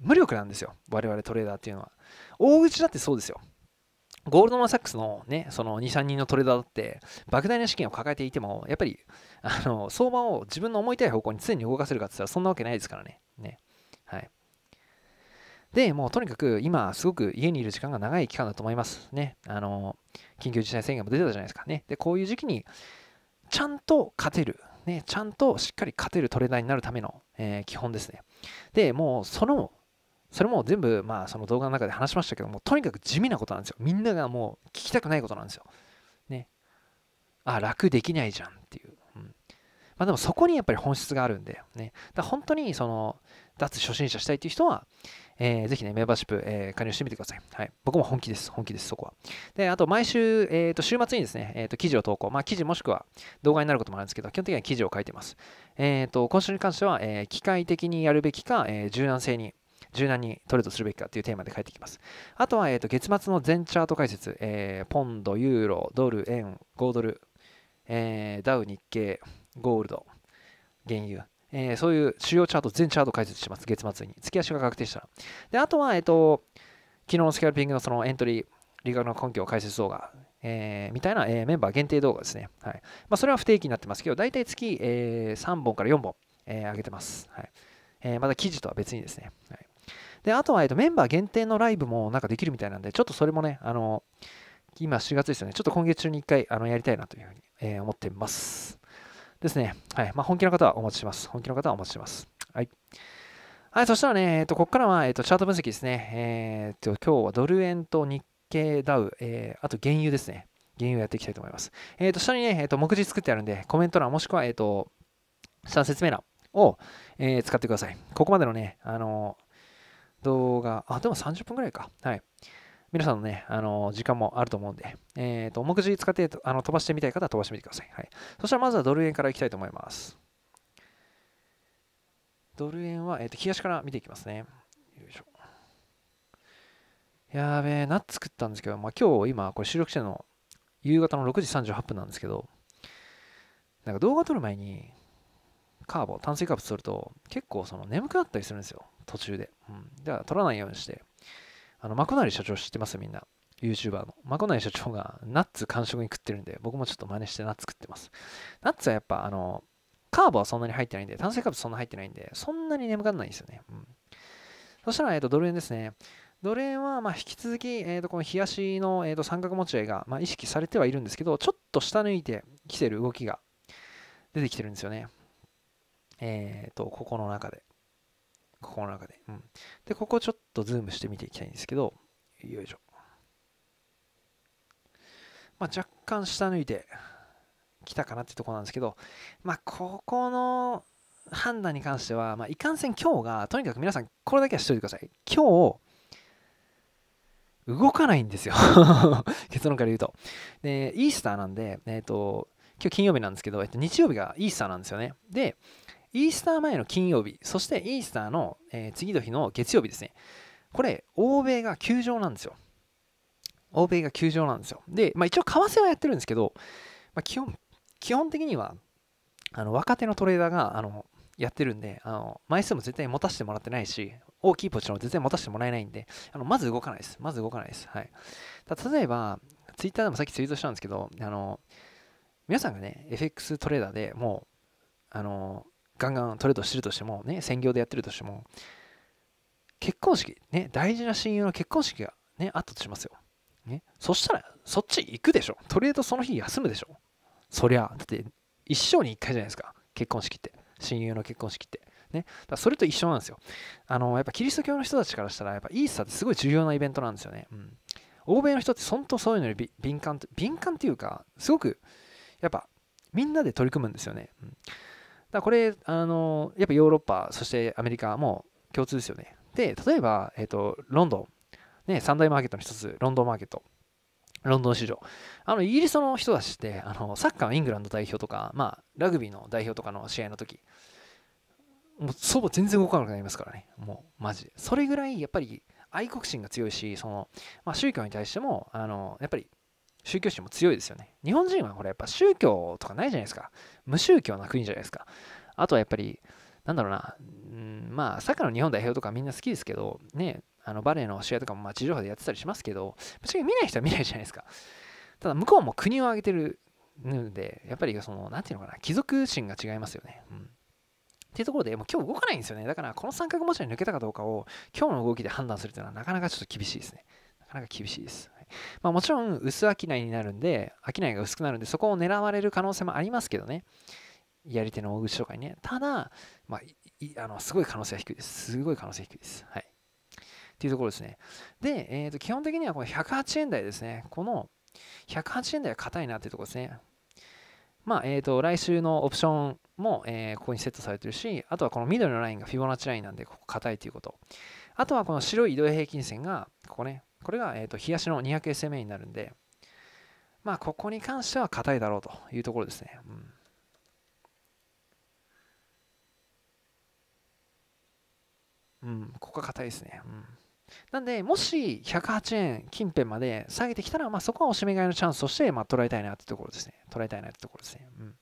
無力なんですよ。我々トレーダーっていうのは。大口だってそうですよ。ゴールドマン・サックスのね、その2、3人のトレーダーだって、莫大な資金を抱えていても、やっぱり、あの相場を自分の思いたい方向に常に動かせるかって言ったら、そんなわけないですからね。ね。で、もうとにかく今、すごく家にいる時間が長い期間だと思います。ね。あの、緊急事態宣言も出てたじゃないですかね。で、こういう時期に、ちゃんと勝てる。ね、ちゃんとしっかり勝てるトレーナーになるための、えー、基本ですね。で、もうその、それも全部、まあ、その動画の中で話しましたけども、とにかく地味なことなんですよ。みんながもう聞きたくないことなんですよ。ね。あ、楽できないじゃんっていう。うん。まあ、でもそこにやっぱり本質があるんで、ね、だ本当にその脱初心者したいっていう人は、えー、ぜひね、メンバーシップ、えー、加入してみてください。はい。僕も本気です。本気です、そこは。で、あと、毎週、えっ、ー、と、週末にですね、えっ、ー、と、記事を投稿。まあ、記事もしくは動画になることもあるんですけど、基本的には記事を書いてます。えっ、と、今週に関しては、え機械的にやるべきか、え柔軟性に柔軟にトレードするべきかというテーマで書いていきます。あとは、えーと、と月末の全チャート解説、えー、ポンド、ユーロ、ドル、円、5ドル、えー、ダウ、日経、ゴールド、原油、えー、そういう主要チャート、全チャート解説します。月末に。月足が確定したら。で、あとは、えっ、ー、と、昨日のスキャルピングのそのエントリー、理学の根拠解説動画、えー、みたいな、えー、メンバー限定動画ですね。はい。まあ、それは不定期になってますけど、大体月、えー、3本から4本、えー、上げてます。はい。えー、まだ記事とは別にですね。はい。で、あとは、えっ、ー、と、メンバー限定のライブもなんかできるみたいなんで、ちょっとそれもね、あの、今4月ですよね。ちょっと今月中に1回、あの、やりたいなというふうに、えー、思ってます。ですね。はい。まあ、本気の方はお待ちします。本気の方はお待ちします。はい。はい、そしたらね、えっ、と、ここからは、えっ、と、チャート分析ですね。えっ、と、今日はドル円と日経ダウ、えあと原油ですね。原油をやっていきたいと思います。えっ、と、下にね、えっ、と、目次作ってあるんで、コメント欄もしくは、えっ、と、下の説明欄を、え使ってください。ここまでのね、あの動画、あ、でも30分ぐらいか。はい。皆さんのね、あの時間もあると思うんで、えっ、ー、と、目次使ってあの飛ばしてみたい方は飛ばしてみてください。はい。そしたらまずはドル円からいきたいと思います。ドル円は、えっ、ー、と、東から見ていきますね。よいしょ。やべえ、ナッツ作ったんですけど、まあ、今日、今、これ収録しての夕方の6時38分なんですけど、なんか動画撮る前に、カーボ、炭水化物取ると、結構その眠くなったりするんですよ、途中で。うん。では、取らないようにして。あの、マコナリ社長知ってますみんな。YouTuber の。マコナリ社長がナッツ完食に食ってるんで、僕もちょっと真似してナッツ食ってます。ナッツはやっぱ、あの、カーブはそんなに入ってないんで、炭水化物そんなに入ってないんで、そんなに眠かんないんですよね。うん。そしたら、えっ、ー、と、ドル円ですね。ドル円は、ま引き続き、えっ、と、この冷やしの、えー、と三角持ち合いが、ま意識されてはいるんですけど、ちょっと下抜いてきてる動きが出てきてるんですよね。えっ、と、ここの中で。ここの中で。うん。で、ここちょっとズームして見ていきたいんですけど、よいしょ。まあ、若干下抜いてきたかなってとこなんですけど、まあ、ここの判断に関しては、まあ、いかんせん今日が、とにかく皆さん、これだけはしといてください。今日、動かないんですよ 結論から言うと。で、イースターなんで、えっ、ー、と、今日金曜日なんですけど、えっと、日曜日がイースターなんですよね。で、イースター前の金曜日、そしてイースターの、え次の日の月曜日ですね。これ、欧米が休場なんですよ。欧米が休場なんですよ。で、まあ、一応、為替はやってるんですけど、まあ、基本、基本的には、あの若手のトレーダーがあのやってるんで、あの枚数も絶対持たせてもらってないし、大きいポジションも絶対持たせてもらえないんで、あのまず動かないです。まず動かないです。はい、例えば、ツイッターでもさっきツイートしたんですけど、あの皆さんがね、FX トレーダーでもう、あのガンガントレードしてるとしても、ね、専業でやってるとしても、結婚式、ね、大事な親友の結婚式が、ね、あったとしますよ。ね、そしたら、そっち行くでしょ。トレードその日休むでしょ。そりゃ、だって一生に一回じゃないですか。結婚式って。親友の結婚式って。ね、だそれと一緒なんですよ。あのやっぱキリスト教の人たちからしたら、やっぱイースターってすごい重要なイベントなんですよね。うん、欧米の人って本当そういうのに敏感、敏感っていうか、すごく、やっぱみんなで取り組むんですよね。うん、だこれ、あの、やっぱヨーロッパ、そしてアメリカも共通ですよね。で、例えば、えっ、ー、と、ロンドン、ね、三大マーケットの一つ、ロンドンマーケット。ロンドン市場。あの、イギリスの人たちって、あの、サッカーのイングランド代表とか、まあ、ラグビーの代表とかの試合の時、もう、そ母全然動かなくなりますからね。もう、マジで。それぐらい、やっぱり、愛国心が強いし、その、まあ、宗教に対しても、あの、やっぱり、宗教心も強いですよね。日本人はこれやっぱ宗教とかないじゃないですか。無宗教な国じゃないですか。あとはやっぱり、なんだろうな、うん、まあ、サッカーの日本代表とかみんな好きですけど、ね、あのバレエの試合とかもまあ地上波でやってたりしますけど、別に見ない人は見ないじゃないですか。ただ、向こうも国を挙げてるので、やっぱりその、なんていうのかな、貴族心が違いますよね。うんっていうところで、もう今日動かないんですよね。だから、この三角文字に抜けたかどうかを、今日の動きで判断するというのは、なかなかちょっと厳しいですね。なかなか厳しいです。まあ、もちろん薄商いになるんで商いが薄くなるんでそこを狙われる可能性もありますけどねやり手の大口とかにねただ、まあ、あのすごい可能性は低いですすごい可能性低いですはいっていうところですねで、えー、と基本的にはこの108円台ですねこの108円台は硬いなっていうところですねまあ、えっ、ー、と、来週のオプションも、えー、ここにセットされてるし、あとはこの緑のラインがフィボナッチラインなんで、ここ硬いということ。あとはこの白い移動平均線が、ここね、これが、えーと、冷やしの 200SMA になるんで、まあ、ここに関しては硬いだろうというところですね。うん、うん、ここが硬いですね。うん、なんで、もし108円近辺まで下げてきたら、まあ、そこはおしめ買いのチャンスとして、まあ、捉えたいなってところですね。捉えたいなってところですね。うん、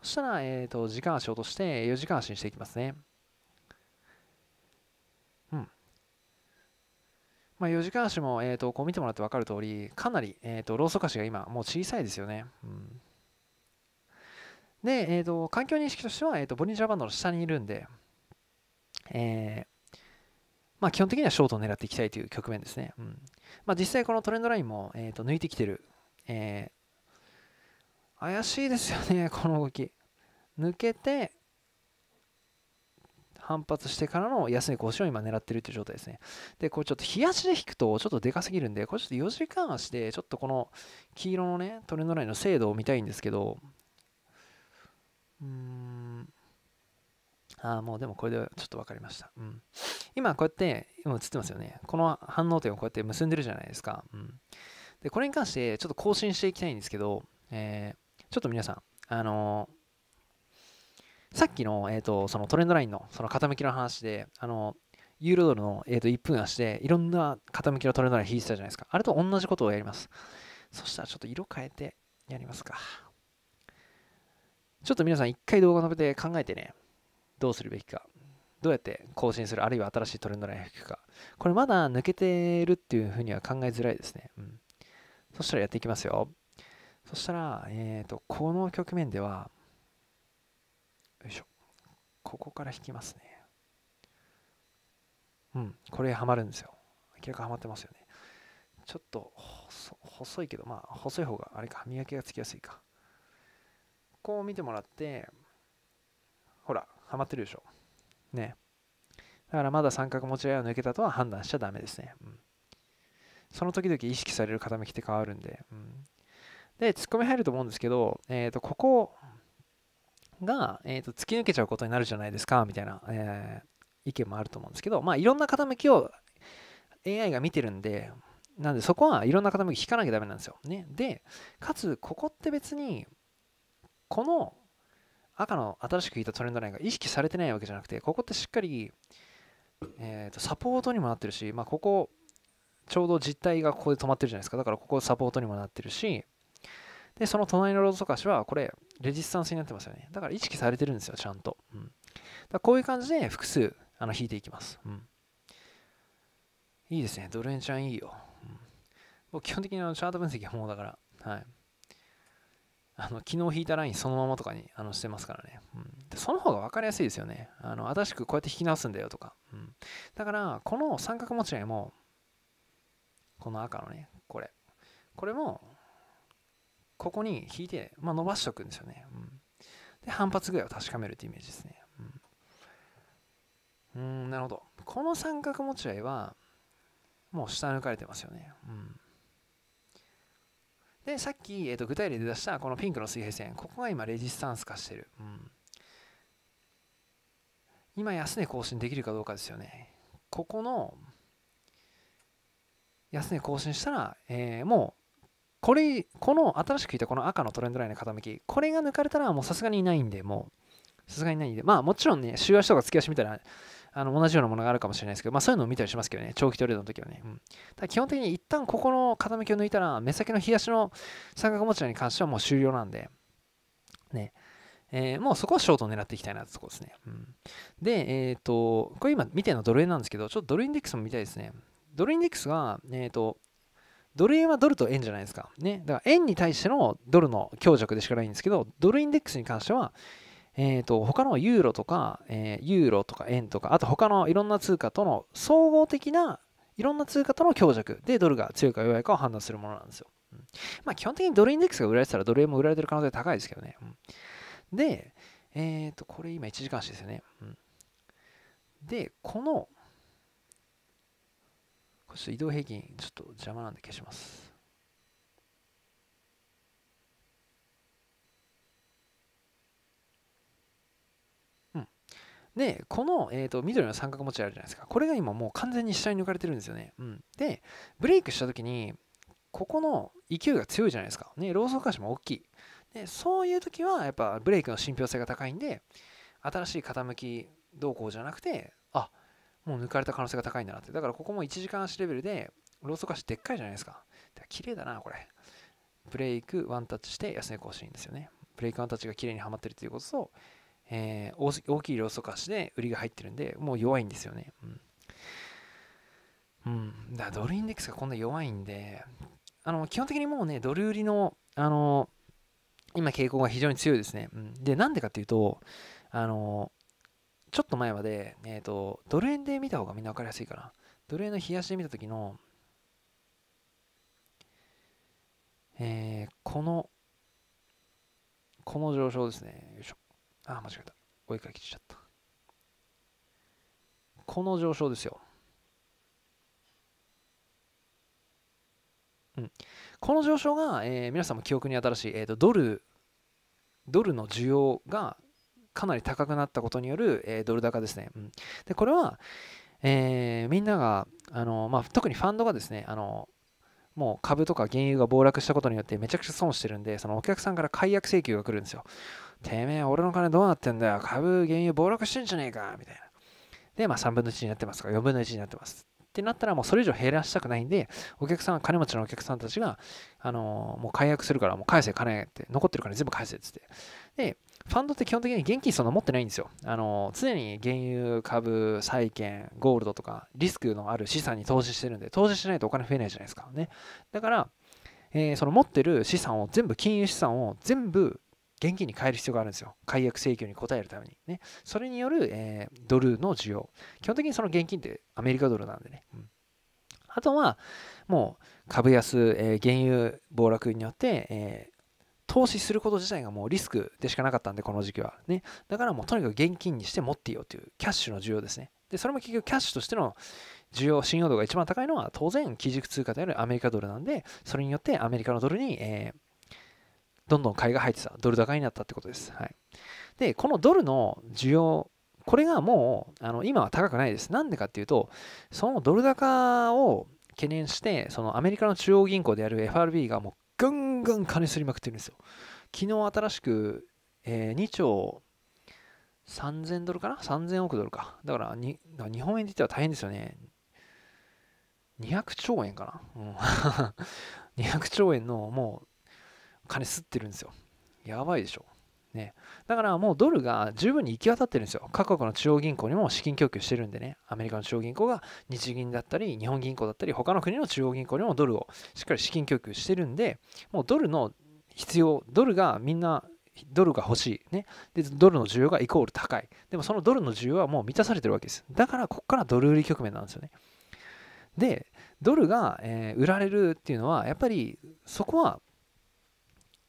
そしたら、えっ、ー、と、時間足を落として、4時間足にしていきますね。まあ、4時間足も、えー、とこう見てもらって分かる通り、かなり、えー、とローソク足が今、もう小さいですよね。うんで、えーと、環境認識としては、えーと、ボリンジャーバンドの下にいるんで、えー、まあ、基本的にはショートを狙っていきたいという局面ですね。うんまあ、実際このトレンドラインも、えーと、と抜いてきてる、えー、怪しいですよね、この動き。抜けて、反発してからの安値更新を今狙ってるっていう状態ですね。で、これちょっと冷やしで引くとちょっとでかすぎるんで、これちょっと4時間足で、ちょっとこの黄色のね、トレンドラインの精度を見たいんですけど、うーん、ああ、もうでもこれでちょっと分かりました。うん、今こうやって、今映ってますよね。この反応点をこうやって結んでるじゃないですか。うん、で、これに関してちょっと更新していきたいんですけど、えー、ちょっと皆さん、あのーさっきの,、えーと、そのトレンドラインのその傾きの話で、あのユーロドルの、えー、と1分足でいろんな傾きのトレンドライン引いてたじゃないですか。あれと同じことをやります。そしたらちょっと色変えてやりますか。ちょっと皆さん一回動画のべて考えてね、どうするべきか。どうやって更新する、あるいは新しいトレンドラインを引くか。これまだ抜けてるっていうふうには考えづらいですね。うん。そしたらやっていきますよ。そしたら、えっ、ー、と、この局面では、いしょここから引きますねうんこれハマるんですよ明らかはまってますよねちょっと細いけどまあ細い方があれか磨きがつきやすいかこう見てもらってほらはまってるでしょねだからまだ三角持ち合いを抜けたとは判断しちゃダメですね、うん、その時々意識される傾きって変わるんで、うん、で、突っ込み入ると思うんですけど、えっ、ー、と、ここ、が、えー、と突き抜けちゃうことになるじゃないですかみたいな、えー、意見もあると思うんですけど、まあ、いろんな傾きを AI が見てるんでなんでそこはいろんな傾き引かなきゃダメなんですよ。ね、でかつここって別にこの赤の新しく引いたトレンドラインが意識されてないわけじゃなくてここってしっかり、えー、とサポートにもなってるし、まあ、ここちょうど実態がここで止まってるじゃないですかだからここサポートにもなってるしで、その隣のロードとかしは、これ、レジスタンスになってますよね。だから意識されてるんですよ、ちゃんと。うん、だこういう感じで複数あの引いていきます。うん、いいですね、ドル円ちゃんいいよ。うん、僕、基本的にあのチャート分析はもうだから、はい。あの昨日引いたラインそのままとかにあのしてますからね、うんで。その方が分かりやすいですよね。あの新しくこうやって引き直すんだよとか。うん、だから、この三角持ち合いも、この赤のね、これ。これもここに引いて、まあ、伸ばしておくんですよね、うん、で反発具合を確かめるってイメージですねうんうんなるほどこの三角持ち合いはもう下抜かれてますよね、うん、でさっき、えーと、具体例で出したこのピンクの水平線ここが今レジスタンス化してる、うん、今安値更新できるかどうかですよねここの安値更新したら、えー、もこれ、この新しく聞いたこの赤のトレンドラインの傾き、これが抜かれたらもうさすがにいないんで、もう、さすがにないんで、まあもちろんね、週足とか月足みたいな、あの同じようなものがあるかもしれないですけど、まあそういうのを見たりしますけどね、長期トレードの時はね。うん、だ基本的に一旦ここの傾きを抜いたら、目先の日足の三角持ち合いに関してはもう終了なんで、ね。えー、もうそこはショートを狙っていきたいなってとこですね。うん、で、えっ、ー、と、これ今見てるのはドル円なんですけど、ちょっとドルインデックスも見たいですね。ドルインデックスが、えっ、ー、と、ドル円はドルと円じゃないですか。ね。だから円に対してのドルの強弱でしかないんですけど、ドルインデックスに関しては、えーと、他のユーロとか、えー、ユーロとか円とか、あと他のいろんな通貨との総合的ないろんな通貨との強弱でドルが強いか弱いかを判断するものなんですよ。うん、まあ基本的にドルインデックスが売られてたらドル円も売られてる可能性高いですけどね。うん、で、えっ、ー、と、これ今1時間足ですよね。うん、で、この、ちょっと移動平均、ちょっと邪魔なんで消します。うん、で、この、えーと、緑の三角持ちあるじゃないですか。これが今もう完全に下に抜かれてるんですよね。うん、で、ブレイクしたときに、ここの勢いが強いじゃないですか。ね、ローソク足も大きい。で、そういう時は、やっぱブレイクの信憑性が高いんで、新しい傾き動向じゃなくて、もう抜かれた可能性が高いんだなって。だからここも1時間足レベルで、ローソク足でっかいじゃないですか。だ綺麗だな、これ。ブレイク、ワンタッチして、安値更新ですよね。ブレイクワンタッチが綺麗にはまってるということと、えー、大きいローソク足で売りが入ってるんで、もう弱いんですよね。うん。うん。だからドルインデックスがこんな弱いんで、あの、基本的にもうね、ドル売りの、あの、今傾向が非常に強いですね。うん、で、なんでかっていうと、あの、ちょっと前まで、えっ、ー、と、ドル円で見た方がみんな分かりやすいかな。ドル円の冷やしで見た時の、えー、この、この上昇ですね。よいしょ。あ、間違えた。追いかけちゃった。この上昇ですよ。うん、この上昇が、えー、皆さんも記憶に新しい、えーとドルドルの需要がかなり高くなったことによる、えー、ドル高ですね。うん、でこれは、えー、みんながあの、まあ、特にファンドがですねあのもう株とか原油が暴落したことによってめちゃくちゃ損してるんでそのお客さんから解約請求が来るんですよ。てめえ俺の金どうなってんだよ株原油暴落してんじゃねえかみたいな。で、まあ、3分の1になってますから4分の1になってます。ってなったらもうそれ以上減らしたくないんで、お客さん、金持ちのお客さんたちが、あのー、もう解約するからもう返せ金って、残ってる金全部返せっつって。で、ファンドって基本的に現金そんな持ってないんですよ。あの常に原油、株、債券、ゴールドとかリスクのある資産に投資してるんで、投資しないとお金増えないじゃないですか。ね、だから、えー、その持ってる資産を全部、金融資産を全部現金に変える必要があるんですよ。解約請求に応えるために。ね、それによる、えー、ドルの需要。基本的にその現金ってアメリカドルなんでね。うんあとは、もう株安、えー、原油暴落によって、え投資すること自体がもうリスクでしかなかったんで、この時期は。ね。だからもうとにかく現金にして持っていようというキャッシュの需要ですね。で、それも結局キャッシュとしての需要、信用度が一番高いのは当然基軸通貨であるアメリカドルなんで、それによってアメリカのドルに、えー、どんどん買いが入ってた、ドル高になったってことです。はい。で、このドルの需要、これがもうあの今は高くないです。なんでかっていうと、そのドル高を懸念して、そのアメリカの中央銀行である FRB がもうぐんぐん金すりまくってるんですよ。昨日新しく、えー、2兆3000ドルかな ?3000 億ドルか。だからに、日本円で言ったら大変ですよね。200兆円かな、うん、?200 兆円のもう金すってるんですよ。やばいでしょ。ね、だからもうドルが十分に行き渡ってるんですよ。各国の中央銀行にも資金供給してるんでね、アメリカの中央銀行が日銀だったり、日本銀行だったり、他の国の中央銀行にもドルをしっかり資金供給してるんで、もうドルの必要、ドルがみんな、ドルが欲しい、ね。で、ドルの需要がイコール高い。でもそのドルの需要はもう満たされてるわけです。だから、ここからドル売り局面なんですよね。で、ドルが、えー、売られるっていうのは、やっぱりそこは、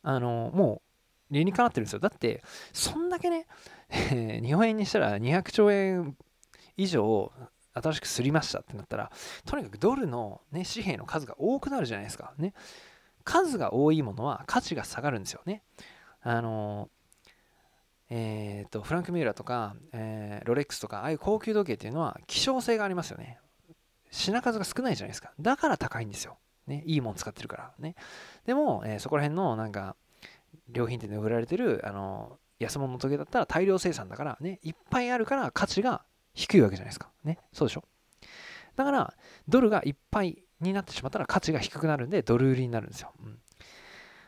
あのもう理にかなってるんですよ。だって、そんだけね、え 日本円にしたら200兆円以上新しくすりましたってなったら、とにかくドルの、ね、紙幣の数が多くなるじゃないですか。ね、数が多いものは価値が下がるんですよね。あのえーと、とフランク・ミューラーとか、えー、ロレックスとかああいう高級時計っていうのは希少性がありますよね品数が少ないじゃないですかだから高いんですよ、ね、いいもん使ってるからねでも、えー、そこら辺のなんか良品店で売られてるあの安物の時計だったら大量生産だからねいっぱいあるから価値が低いわけじゃないですかねそうでしょだからドルがいっぱいになってしまったら価値が低くなるんでドル売りになるんですよ、うん、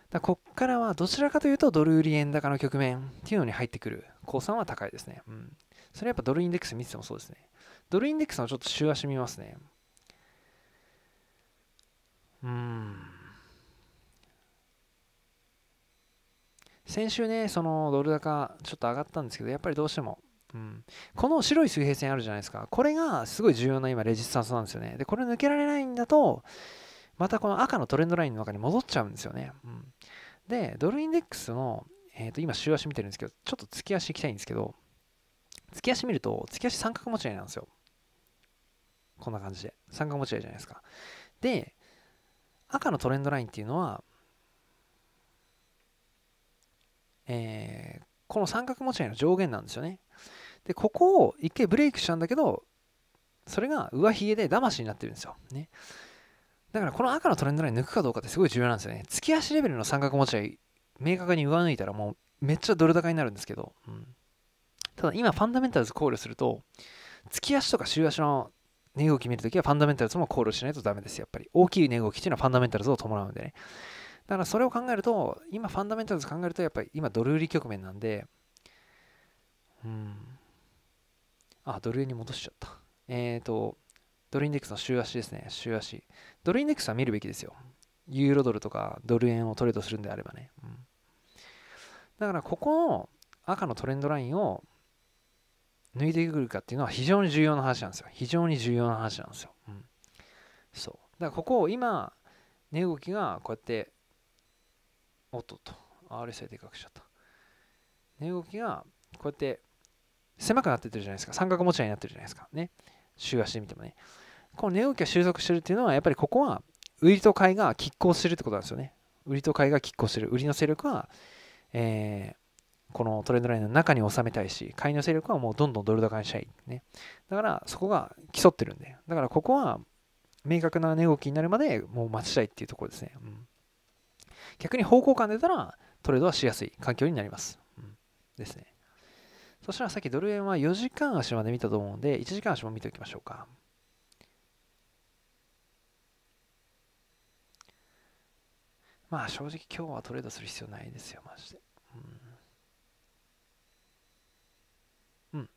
だこっからはどちらかというとドル売り円高の局面っていうのに入ってくる高算は高いですね、うん、それやっぱドルインデックス見ててもそうですねドルインデックスのちょっと週足見ますねうん先週ね、そのドル高ちょっと上がったんですけど、やっぱりどうしても、うん、この白い水平線あるじゃないですか、これがすごい重要な今、レジスタンスなんですよね。で、これ抜けられないんだと、またこの赤のトレンドラインの中に戻っちゃうんですよね。うん、で、ドルインデックスの、えー、と今、週足見てるんですけど、ちょっと月足いきたいんですけど、月足見ると、月足三角持ち合いなんですよ。こんな感じで。三角持ち合いじゃないですか。で、赤のトレンドラインっていうのは、えー、この三角持ち合いの上限なんですよね。で、ここを一回ブレイクしたんだけど、それが上髭で魂になってるんですよ。ね。だからこの赤のトレンドライン抜くかどうかってすごい重要なんですよね。突き足レベルの三角持ち合い、明確に上抜いたらもうめっちゃドル高になるんですけど、うん、ただ今ファンダメンタルズ考慮すると、突き足とか週足の値動き見るときはファンダメンタルズも考慮しないとダメです、やっぱり。大きい値動きっていうのはファンダメンタルズを伴うんでね。だからそれを考えると、今ファンダメンタルズ考えると、やっぱり今ドル売り局面なんで、うん。あ、ドル円に戻しちゃった。えっ、ー、と、ドルインデックスの週足ですね、週足。ドルインデックスは見るべきですよ。ユーロドルとかドル円をトレードするんであればね。うん、だからここの赤のトレンドラインを抜いてくるかっていうのは非常に重要な話なんですよ。非常に重要な話なんですよ。うん、そう。だからここを今、値動きがこうやっておっとっと RSI でかくしちゃった値動きがこうやって狭くなってってるじゃないですか三角持ち合いになってるじゃないですかね週足で見てもねこの値動きが収束してるっていうのはやっぱりここは売りと買いが拮抗してるってことなんですよね売りと買いが拮抗してる売りの勢力は、えー、このトレンドラインの中に収めたいし買いの勢力はもうどんどんドル高にしたいねだからそこが競ってるんでだからここは明確な値動きになるまでもう待ちたいっていうところですね、うん逆に方向感出たらトレードはしやすい環境になります。うん、ですね。そしたらさっきドル円は4時間足まで見たと思うので、1時間足も見ておきましょうか。まあ正直今日はトレードする必要ないですよ、マジで。うん。うん、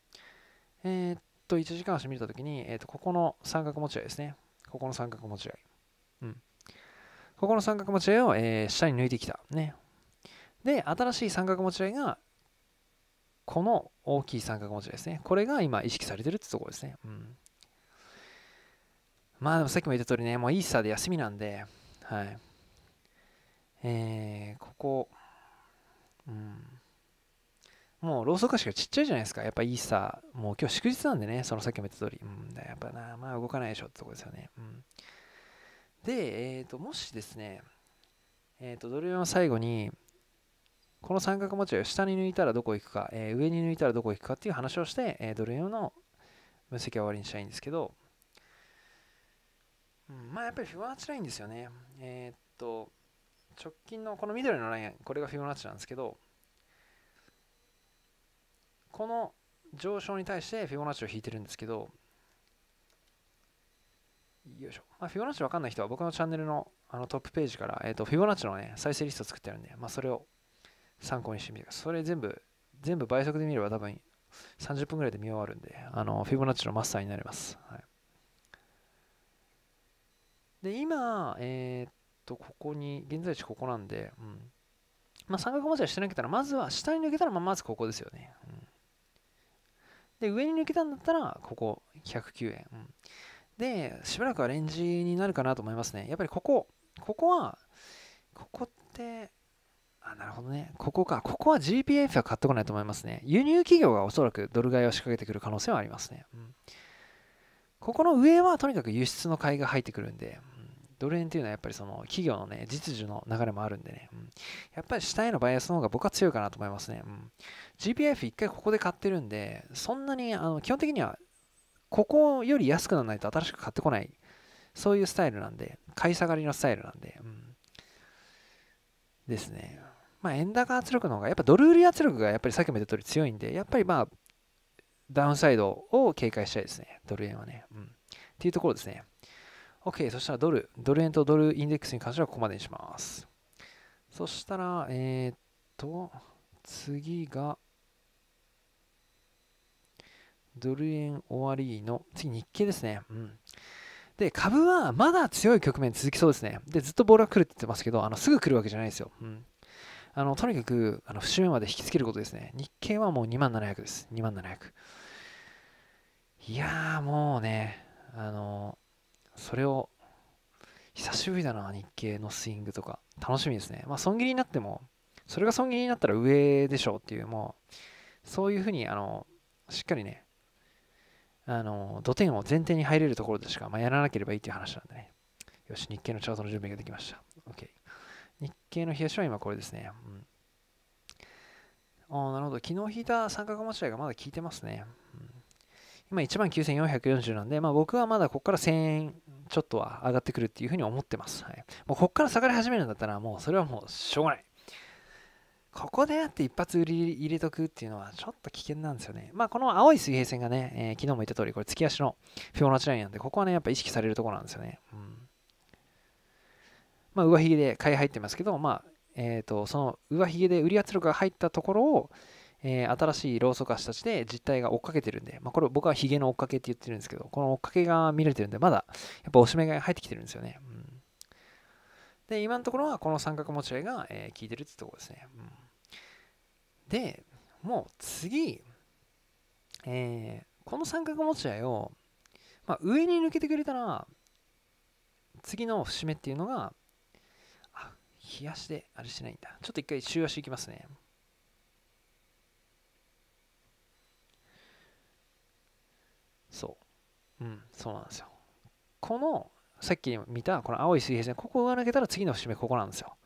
えー、っと、1時間足見たときに、えー、っと、ここの三角持ち合いですね。ここの三角持ち合い。ここの三角持ち合いを、えー、下に抜いてきた。ね。で、新しい三角持ち合いが、この大きい三角持ち合いですね。これが今意識されてるってところですね。うん。まあでもさっきも言った通りね、もうイースターで休みなんで、はい。えー、ここ、うん。もうろうそく足がちっちゃいじゃないですか。やっぱイースター、もう今日祝日なんでね、そのさっきも言った通り、うん、やっぱな、まあ動かないでしょってとこですよね。うん。で、えーと、もしですね、えーと、ドル円は最後にこの三角持ちを下に抜いたらどこ行くか、えー、上に抜いたらどこ行くかっていう話をして、えー、ドル円の分析は終わりにしたいんですけど、うん、まあやっぱりフィボナッチラインですよね。えー、っと、直近のこの緑のライン、これがフィボナッチなんですけど、この上昇に対してフィボナッチを引いてるんですけど、よいしょ。まあ、フィボナッチわかんない人は僕のチャンネルのあのトップページから、えー、とフィボナッチの、ね、再生リスト作ってあるんで、まあ、それを参考にしてみてください。それ全部、全部倍速で見れば多分30分ぐらいで見終わるんで、あのフィボナッチのマスターになります。はい、で、今、えー、っと、ここに、現在地ここなんで、うん。まあ、三角持ちはしてなけたら、まずは下に抜けたら、まあ、まずここですよね。うんで、上に抜けたんだったら、ここ109円。うんで、しばらくはレンジになるかなと思いますね。やっぱりここ、ここは、ここって、あ、なるほどね。ここか。ここは GPF は買ってこないと思いますね。輸入企業がおそらくドル買いを仕掛けてくる可能性はありますね。うん、ここの上はとにかく輸出の買いが入ってくるんで、うん、ドル円っていうのはやっぱりその企業のね、実需の流れもあるんでね、うん、やっぱり下へのバイアスの方が僕は強いかなと思いますね。うん、GPF 一回ここで買ってるんで、そんなに、あの基本的にはここより安くならないと新しく買ってこない、そういうスタイルなんで、買い下がりのスタイルなんで、うん、ですね。まあ、円高圧力の方が、やっぱドル売り圧力がやっぱりさっきも言った通り強いんで、やっぱりまあ、ダウンサイドを警戒したいですね、ドル円はね。うん、っていうところですね。OK、そしたらドル、ドル円とドルインデックスに関してはここまでにします。そしたら、えー、っと、次が、ドル円終わりの、次日経ですね。うん。で、株はまだ強い局面続きそうですね。で、ずっとボールが来るって言ってますけど、あのすぐ来るわけじゃないですよ。うん。あのとにかく、あの節目まで引きつけることですね。日経はもう2万700です。2万700。いやー、もうね、あの、それを、久しぶりだな、日経のスイングとか。楽しみですね。まあ、損切りになっても、それが損切りになったら上でしょうっていう、もう、そういうふうに、あの、しっかりね、あの、土点を前提に入れるところでしか、まあ、やらなければいいという話なんでね。よし、日経のチャートの準備ができました。OK。日経の冷やしは今これですね。うん、ああ、なるほど。昨日引いた三角持ち合いがまだ効いてますね。うん、今1万9440なんで、まあ、僕はまだここから1000円ちょっとは上がってくるっていうふうに思ってます。はい、もうここから下がり始めるんだったら、もうそれはもうしょうがない。ここでやって一発売り入れとくっていうのはちょっと危険なんですよね。まあこの青い水平線がね、えー、昨日も言った通り、これ突き足のフィボナッチラインなんで、ここはね、やっぱ意識されるところなんですよね。うん、まあ上髭で買い入ってますけど、まあ、えっ、ー、と、その上髭で売り圧力が入ったところを、えー、新しいローソク足たちで実態が追っかけてるんで、まあ、これ僕は髭の追っかけって言ってるんですけど、この追っかけが見れてるんで、まだやっぱおしめが入ってきてるんですよね。うん、で、今のところはこの三角持ち合いが、えー、効いてるってところですね。うんでもう次、えー、この三角持ち合いを、まあ、上に抜けてくれたら次の節目っていうのがあ冷やしであれしないんだちょっと一回週足いきますねそううんそうなんですよこのさっき見たこの青い水平線ここが抜けたら次の節目ここなんですよ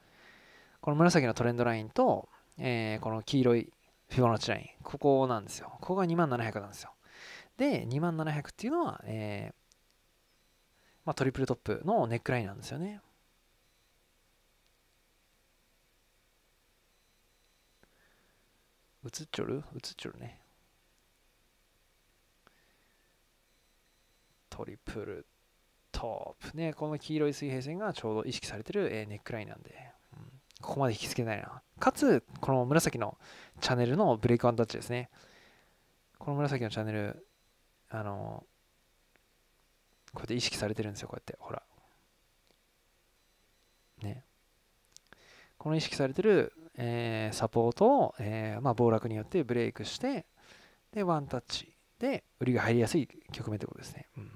この紫のトレンドラインとえー、この黄色いフィボナッチライン、ここなんですよ。ここが2700なんですよ。で、2700っていうのは、えーまあ、トリプルトップのネックラインなんですよね。映っちょる映っちょるね。トリプルトップ。ね、この黄色い水平線がちょうど意識されてる、えー、ネックラインなんで、うん、ここまで引きつけないな。かつ、この紫のチャンネルのブレイクワンタッチですね。この紫のチャンネル、あの、こうやって意識されてるんですよ、こうやって。ほら。ね。この意識されてる、えー、サポートを、えー、まあ、暴落によってブレイクして、で、ワンタッチで、売りが入りやすい局面ということですね。うん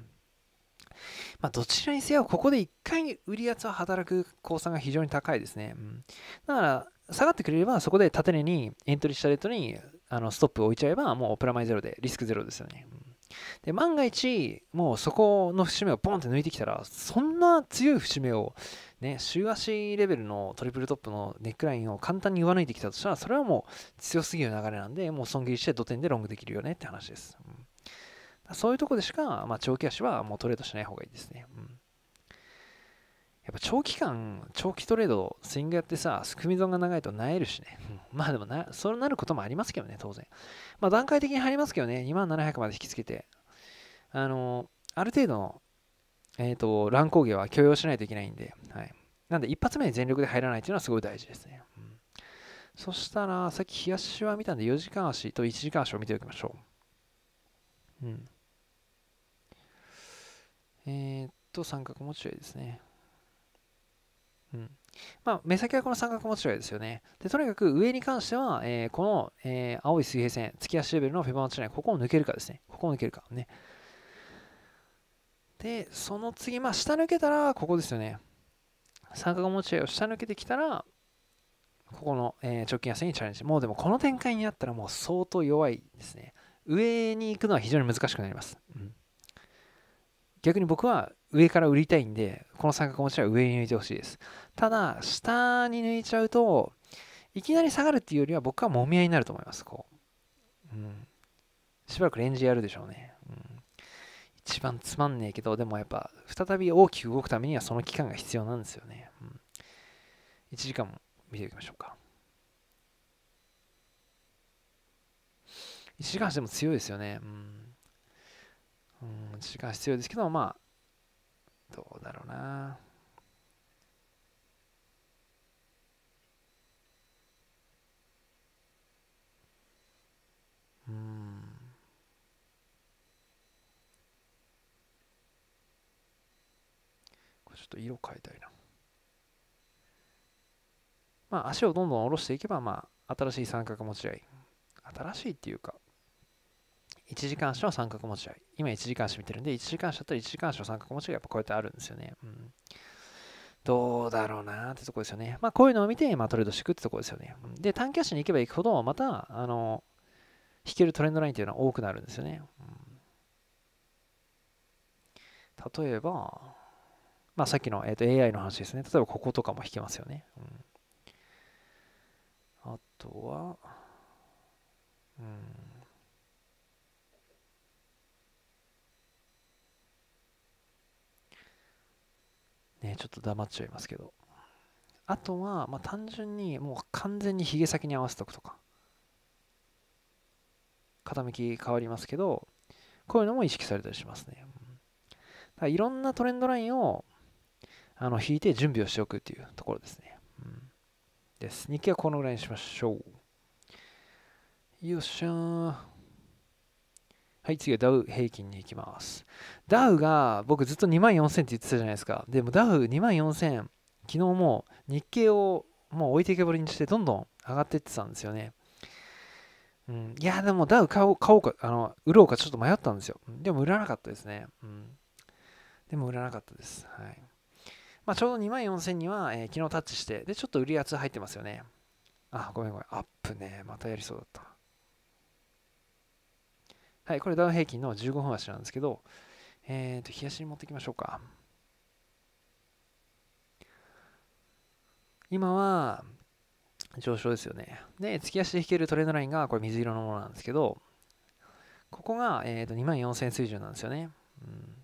まあ、どちらにせよ、ここで1回に売り圧は働く公算が非常に高いですね。うん、だから、下がってくれれば、そこで縦値にエントリーしたレートにあのストップを置いちゃえば、もうプラマイゼロで、リスクゼロですよね。で万が一、もうそこの節目をポンって抜いてきたら、そんな強い節目を、ね、週足レベルのトリプルトップのネックラインを簡単に上抜いてきたとしたら、それはもう強すぎる流れなんで、もう損切りして土点でロングできるよねって話です。うん、そういうとこでしか、まあ、長期足はもうトレードしない方がいいですね。うんやっぱ長期間、長期トレード、スイングやってさ、クミゾンが長いと萎えるしね。まあでもな、そうなることもありますけどね、当然。まあ段階的に入りますけどね、2700まで引きつけて、あのー、ある程度の、えっ、ー、と、乱高下は許容しないといけないんで、はい。なんで一発目に全力で入らないっていうのはすごい大事ですね。うん、そしたら、さっき冷やしは見たんで4時間足と1時間足を見ておきましょう。うん。えー、っと、三角持ち合いですね。まあ、目先はこの三角持ち合いですよね。で、とにかく上に関しては、えー、この、えー、青い水平線、突き足レベルのフェボーッチライン、ここを抜けるかですね。ここを抜けるか。ね。で、その次、まあ、下抜けたら、ここですよね。三角持ち合いを下抜けてきたら、ここの、えー、直近安にチャレンジ。もうでもこの展開になったらもう相当弱いですね。上に行くのは非常に難しくなります。うん、逆に僕は上から売りたいんで、この三角持ちは上に抜いてほしいです。ただ、下に抜いちゃうと、いきなり下がるっていうよりは僕はもみ合いになると思います、こう。うん。しばらくレンジやるでしょうね。うん。一番つまんねえけど、でもやっぱ、再び大きく動くためにはその期間が必要なんですよね。うん。1時間も見ていきましょうか。1時間しても強いですよね。うん。うん、1時間必要ですけど、まあ、どうだろうな。うん。これちょっと色変えたいな。まあ足をどんどん下ろしていけば、まあ新しい三角持ち合い。新しいっていうか、1時間足は三角持ち合い。今1時間足見てるんで、1時間足だったら1時間足の三角持ちがやっぱこうやってあるんですよね。うん、どうだろうなってとこですよね。まあこういうのを見て、まあ、トレードしていくってとこですよね。で、短期足に行けば行くほど、また、あの、引けるトレンドラインっていうのは多くなるんですよね。うん、例えば、まあさっきの、えー、と AI の話ですね。例えばこことかも引けますよね。うん、あとは、うんね、ちょっと黙っちゃいますけど。あとは、まあ、単純にもう完全にひげ先に合わせておくとか。傾き変わりますけど、こういうのも意識されたりしますね。だからいろんなトレンドラインをあの引いて準備をしておくっていうところですね。うん、です。日記はこのぐらいにしましょう。よっしゃー。はい、次はダウ平均に行きます。ダウが僕ずっと2万4000って言ってたじゃないですか。でもダウ2万4000、昨日も日経をもう置いてけぼりにしてどんどん上がっていってたんですよね。うん、いや、でもダウ買おう買おうかあの、売ろうかちょっと迷ったんですよ。でも売らなかったですね。うん、でも売らなかったです。はいまあ、ちょうど2万4000には、えー、昨日タッチして、で、ちょっと売り圧入ってますよね。あ、ごめんごめん。アップね。またやりそうだった。はい、これダウ平均の15分足なんですけど、えっ、ー、と、日足に持っていきましょうか。今は上昇ですよね。で、月足で引けるトレンドラインがこれ水色のものなんですけど、ここが、えー、と2万4000水準なんですよね。うん、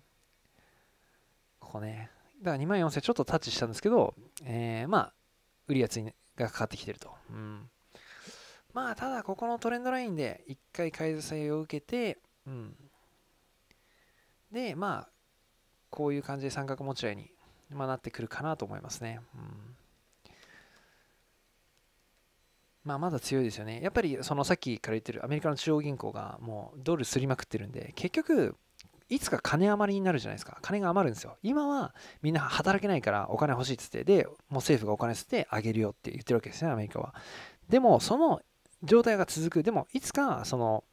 ここね。だから2万4000ちょっとタッチしたんですけど、えー、まあ、売り圧がかかってきてると。うんまあ、ただここのトレンドラインで一回買い支えを受けて、うん。で、まあ、こういう感じで三角持ち合いに、まあ、なってくるかなと思いますね。うん。まあ、まだ強いですよね。やっぱり、そのさっきから言ってるアメリカの中央銀行がもうドルすりまくってるんで、結局、いつか金余りになるじゃないですか。金が余るんですよ。今はみんな働けないからお金欲しいっつって、で、もう政府がお金捨ててあげるよって言ってるわけですね、アメリカは。でも、その状態が続くでもいつかその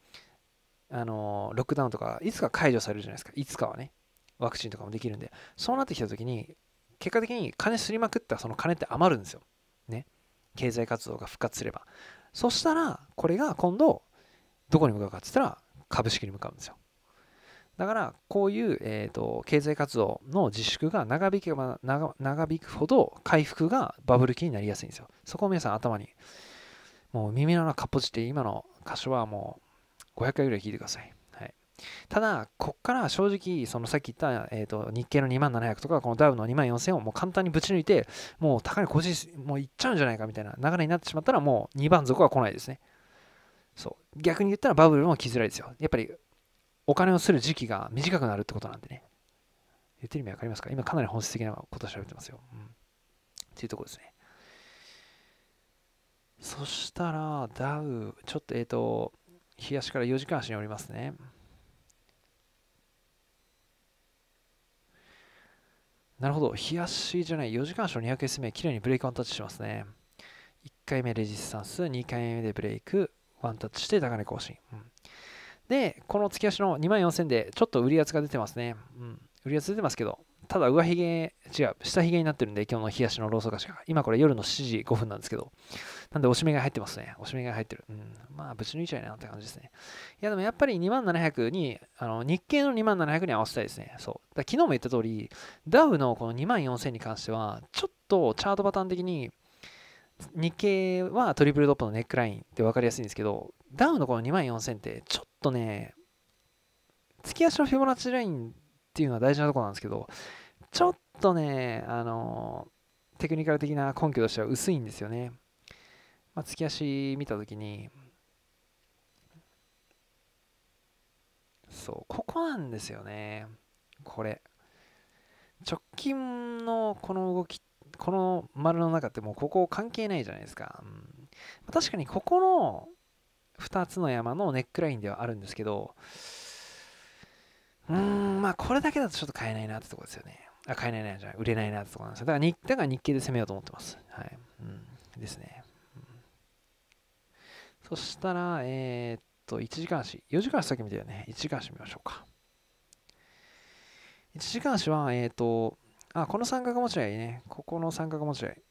あのロックダウンとかいつか解除されるじゃないですかいつかはねワクチンとかもできるんでそうなってきた時に結果的に金すりまくったその金って余るんですよね経済活動が復活すればそしたらこれが今度どこに向かうかって言ったら株式に向かうんですよだからこういう、えーと、と経済活動の自粛が長引けば長引くほど回復がバブル期になりやすいんですよそこを皆さん頭にもう耳の中ポジテて今の箇所はもう500回ぐらい聞いてください。はい、ただ、こっから正直、そのさっき言った、えーと、日経の2万700とか、このダウの2万4000をもう簡単にぶち抜いて、もう高値更新、もういっちゃうんじゃないかみたいな流れになってしまったら、もう2番底は来ないですね。そう。逆に言ったらバブルも来づらいですよ。やっぱりお金をする時期が短くなるってことなんでね。言ってる意味わかりますか今かなり本質的なことを調べてますよ。うん。っていうところですね。そしたら、ダウ、ちょっと、えっ、ー、と、しから4時間足におりますね。なるほど、冷やしじゃない、4時間足の200 S 目、きれいにブレイクワンタッチしますね。1回目レジスタンス、2回目でブレイク、ワンタッチして高値更新。うん、で、この突き足の2万4000で、ちょっと売り圧が出てますね。うん、売り圧出てますけど、ただ上髭、違う、下髭になってるんで、今日の冷やしのローソク足が。今これ夜の7時5分なんですけど、なんでおしめが入ってますね。おしめが入ってる。うん、まあ、ぶち抜いちゃいなって感じですね。いや、でもやっぱり2700に、あの日経の2700に合わせたいですね。そう。だ昨日も言った通り、ダウのこの24000に関しては、ちょっとチャートパターン的に、日経はトリプルドップのネックラインって分かりやすいんですけど、ダウのこの24000って、ちょっとね、月足のフィボナッチラインっていうのは大事なとこなんですけど、ちょっとね、あの、テクニカル的な根拠としては薄いんですよね。まあ、突き足見たときに、そう、ここなんですよね。これ。直近のこの動き、この丸の中ってもうここ関係ないじゃないですか。うん、確かにここの2つの山のネックラインではあるんですけど、うーん、まあこれだけだとちょっと買えないなってとこですよね。あ、買えないなじゃ売れないなってとこなんですよ。だから日だから日経で攻めようと思ってます。はい。うん、ですね、うん。そしたら、えー、っと、1時間足、4時間足先見てよね。1時間足見ましょうか。1時間足は、えー、っと、あ、この三角持ち合いね。ここの三角持ち合い。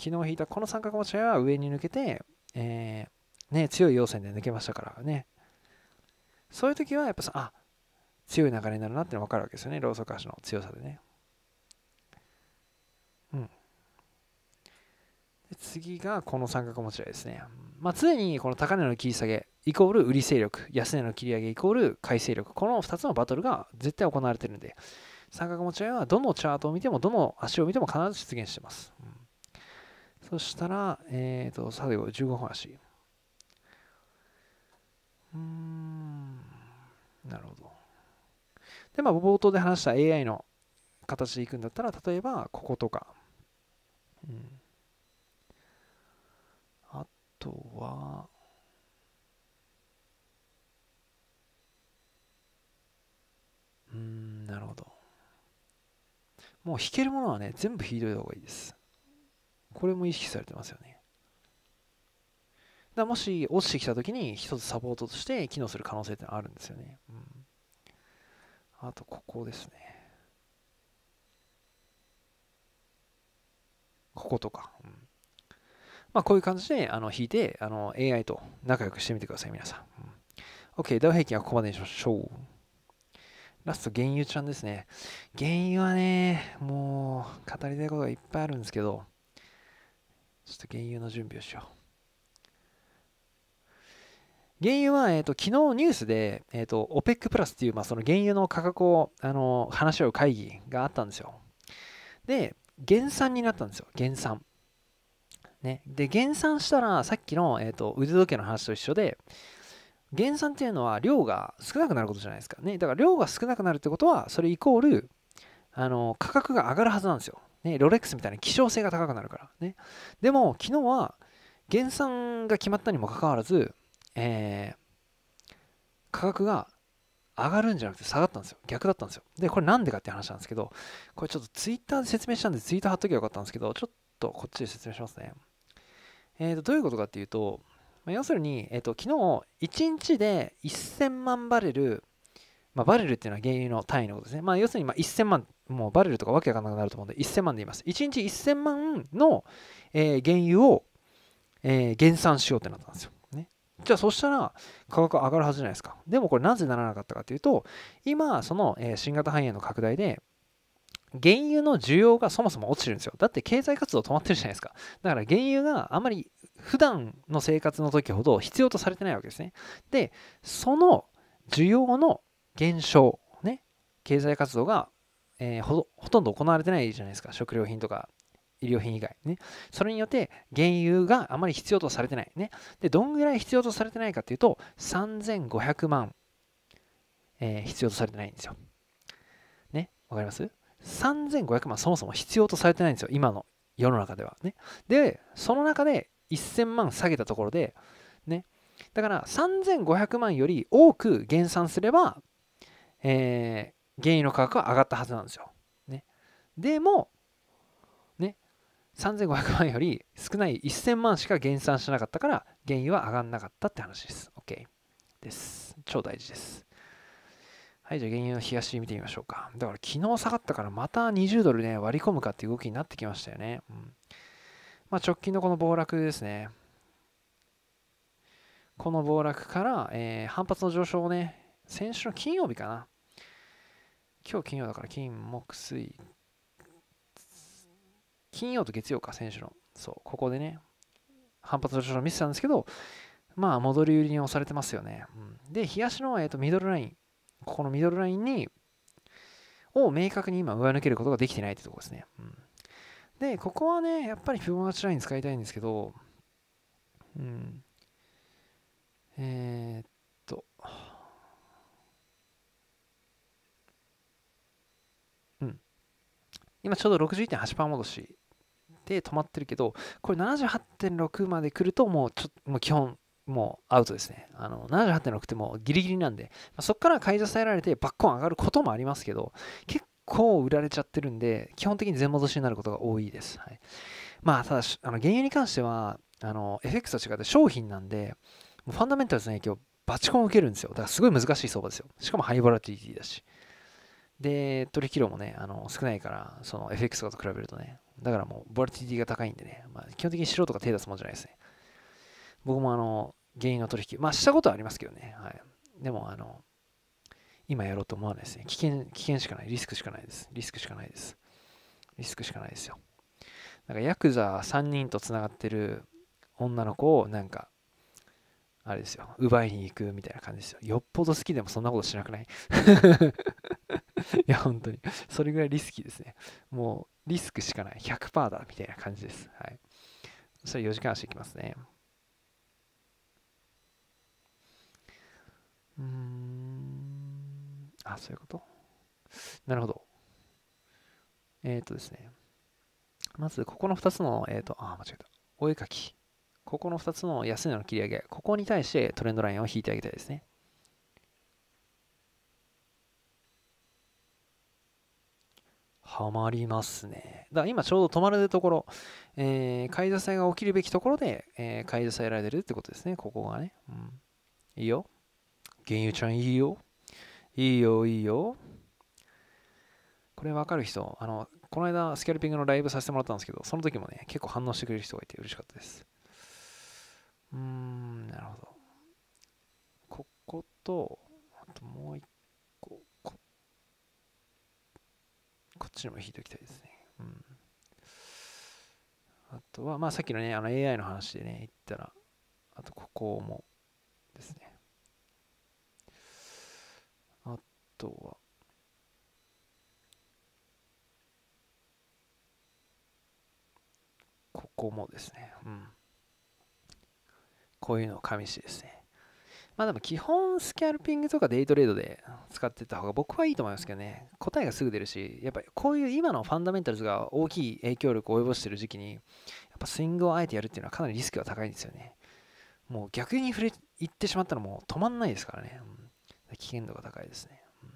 昨日引いたこの三角持ち合いは上に抜けて、えー、ね、強い要線で抜けましたからね。そういう時は、やっぱさ、あ、強い流れになるなっての分かるわけですよね、ローソク足の強さでね。うん。次がこの三角持ち合いですね。まあ、常にこの高値の切り下げイコール売り勢力、安値の切り上げイコール買い勢力、この2つのバトルが絶対行われてるんで、三角持ち合いはどのチャートを見ても、どの足を見ても必ず出現してます。うん、そしたら、えっ、ー、と、最後15分足。うーん、なるほど。で、まあ、冒頭で話した AI の形でいくんだったら、例えば、こことか。うん。あとは、うん、なるほど。もう弾けるものはね、全部弾いといた方がいいです。これも意識されてますよね。だもし落ちてきたときに一つサポートとして機能する可能性ってあるんですよね。うんあとここですねこことか、うん、まあこういう感じであの引いてあの AI と仲良くしてみてください皆さん、うん、OK ダウ平均はここまでにしましょうラスト原油ちゃんですね原油はねもう語りたいことがいっぱいあるんですけどちょっと原油の準備をしよう原油は、えーと、昨日ニュースで、えーと、OPEC プラスっていう、まあ、その原油の価格をあの話し合う会議があったんですよ。で、減産になったんですよ、減産。ね、で、減産したらさっきの、えーと腕時計の話と一緒で、減産っていうのは量が少なくなることじゃないですか。ね、だから量が少なくなるってことは、それイコールあの価格が上がるはずなんですよ。ね、ロレックスみたいな希少性が高くなるから。ね、でも、昨日は減産が決まったにもかかわらず、えー、価格が上がるんじゃなくて下がったんですよ。逆だったんですよ。で、これなんでかって話なんですけど、これちょっとツイッターで説明したんでツイート貼っときゃよかったんですけど、ちょっとこっちで説明しますね。えー、とどういうことかっていうと、まあ、要するに、えーと、昨日1日で1000万バレル、まあ、バレルっていうのは原油の単位のことですね。まあ、要するにま1000万、もうバレルとかわけわかんなくなると思うんで1000万で言います。1日1000万の、えー、原油を、えー、減産しようってなったんですよ。じゃあそしたら価格上がるはずじゃないですか。でもこれなぜならなかったかというと、今、その新型肺炎の拡大で、原油の需要がそもそも落ちてるんですよ。だって経済活動止まってるじゃないですか。だから原油があまり普段の生活の時ほど必要とされてないわけですね。で、その需要の減少、ね、経済活動が、えー、ほとんど行われてないじゃないですか。食料品とか医療品以外ね。それによって原油があまり必要とされてないね。で、どんぐらい必要とされてないかっていうと、3500万、えー、必要とされてないんですよ。ね、わかります ?3500 万そもそも必要とされてないんですよ。今の世の中ではね。で、その中で1000万下げたところで、ね、だから3500万より多く減産すれば、えー、原油の価格は上がったはずなんですよ。ね、でも、3500万より少ない1000万しか減産しなかったから原油は上がんなかったって話です。OK。です。超大事です。はい、じゃあ原油の東見てみましょうか。だから昨日下がったからまた20ドルね、割り込むかっていう動きになってきましたよね。うん、まあ、直近のこの暴落ですね。この暴落から、えー、反発の上昇をね、先週の金曜日かな。今日金曜だから金、木、水、金曜と月曜か、選手の。そう、ここでね、反発の少々見せたんですけど、まあ、戻り売りに押されてますよね。うん、で、東の、えーと、ミドルライン、ここのミドルラインに、を明確に今上抜けることができてないってとこですね。うん、で、ここはね、やっぱりフィボナッチライン使いたいんですけど、うん。えー、っと、うん。今ちょうど61.8%戻して止まってるけど、これ78.6まで来るともうちょっと、もう基本、もうアウトですね。あの、78.6ってもうギリギリなんで、まあ、そこから買い支えられてバッコン上がることもありますけど、結構売られちゃってるんで、基本的に全戻しになることが多いです。はい、まあ、ただし、あの原油に関しては、あの、FX と違って商品なんで、もうファンダメンタルズの影響、バチコン受けるんですよ。だからすごい難しい相場ですよ。しかもハイボラティティだし。で、取引量もね、あの少ないから、その FX とかと比べるとね、だからもう、ボラティティが高いんでね、まあ、基本的に素人が手出すもんじゃないですね。僕もあの、原因の取引、まあ、したことはありますけどね、はい。でも、あの、今やろうと思わないですね。危険、危険しかない。リスクしかないです。リスクしかないです。リスクしかないですよ。なんか、ヤクザ3人とつながってる女の子を、なんか、あれですよ、奪いに行くみたいな感じですよ。よっぽど好きでもそんなことしなくない いや、本当に。それぐらいリスキーですね。もう、リスクしかない。100%だみたいな感じです。はい。そしたら4時間足いきますね。うん。あ、そういうことなるほど。えっ、ー、とですね。まず、ここの2つの、えっ、ー、と、あ、間違えた。お絵かき。ここの2つの安値の切り上げ。ここに対してトレンドラインを引いてあげたいですね。はまりますね。だから今ちょうど止まるところ、えー、買い支えが起きるべきところで、えー、買い支えられるってことですね、ここがね。うん、いいよ。原油ちゃんいいよ。いいよ、いいよ。これわかる人、あの、この間スキャルピングのライブさせてもらったんですけど、その時もね、結構反応してくれる人がいて嬉しかったです。うーん、なるほど。ここと、あともう一こっちにも引いておきたいですね。うん、あとは、まあ、さっきのね、あの AI の話でね、言ったら、あとここもですね。あとは、ここもですね。うん。こういうのを紙味しですね。まあでも基本スキャルピングとかデイトレードで使ってた方が僕はいいと思いますけどね答えがすぐ出るしやっぱりこういう今のファンダメンタルズが大きい影響力を及ぼしてる時期にやっぱスイングをあえてやるっていうのはかなりリスクが高いんですよねもう逆に触れ行ってしまったらもう止まんないですからね、うん、危険度が高いですね、うん、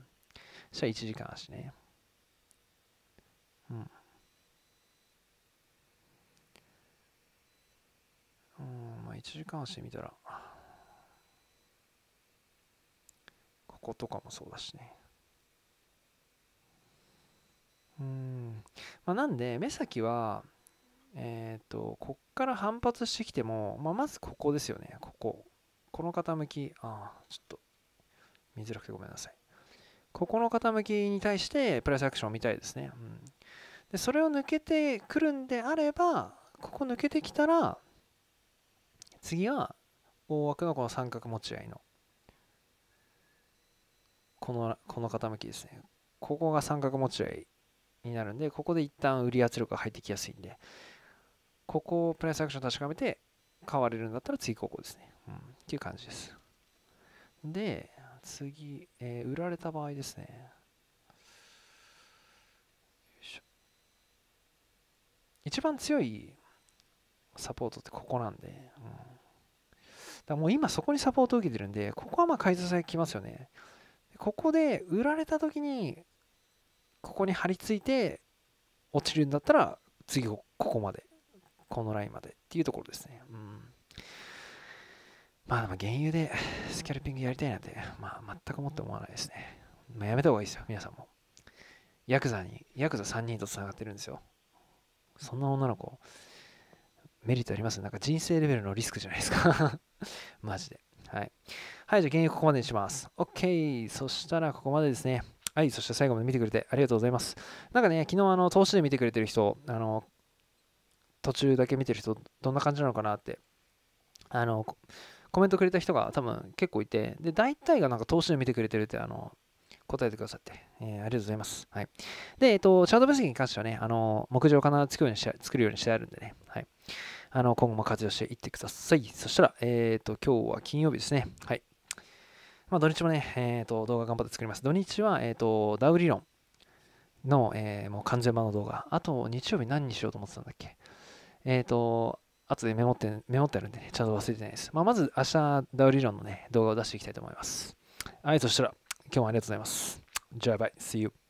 そしたら1時間足ねうんうんまあ1時間足見たらこことかもそうだしね。うん。まあ、なんで、目先は、えっ、ー、と、こっから反発してきても、まあ、まずここですよね、ここ。この傾き、ああ、ちょっと見づらくてごめんなさい。ここの傾きに対してプラスアクションを見たいですね。うん、でそれを抜けてくるんであれば、ここ抜けてきたら、次は大枠のこの三角持ち合いのこのこの傾きですねここが三角持ち合いになるんでここで一旦売り圧力が入ってきやすいんでここをプライスアクション確かめて買われるんだったら次ここですね、うん、っていう感じですで次、えー、売られた場合ですね一番強いサポートってここなんで、うん、だもう今そこにサポートを受けてるんでここはまあ買い支えきますよねここで売られた時にここに張り付いて落ちるんだったら次ここまでこのラインまでっていうところですね。うん、まあでも原油でスキャルピングやりたいなんて、まあ、全くもって思わないですね。まあ、やめた方がいいですよ、皆さんも。ヤクザに、ヤクザ3人とつながってるんですよ。そんな女の子、メリットありますなんか人生レベルのリスクじゃないですか マジで。はい。はい、じゃあ現役ここまでにします。OK。そしたらここまでですね。はい、そして最後まで見てくれてありがとうございます。なんかね、昨日あの投資で見てくれてる人、あの途中だけ見てる人、どんな感じなのかなって、あのコメントくれた人が多分結構いて、で、大体がなんか投資で見てくれてるって、あの答えてくださって、えー、ありがとうございます。はい。で、えっと、チャート分析に関してはね、あの、目次を必ず作るようにして作るようにしてあるんでね、はい。あの、今後も活用していってください。そしたら、えっ、ー、と、今日は金曜日ですね。はい。まあ、土日もね、えーと、動画頑張って作ります。土日は、えーと、ダウ理論の、えー、もう完全版の動画。あと、日曜日何にしようと思ってたんだっけえっ、ー、と、後でメモって、メモってあるんでね、ちゃんと忘れてないです。まあ、まず明日、ダウ理論のね、動画を出していきたいと思います。はい、そしたら、今日もありがとうございます。じゃあ、バイ。See you.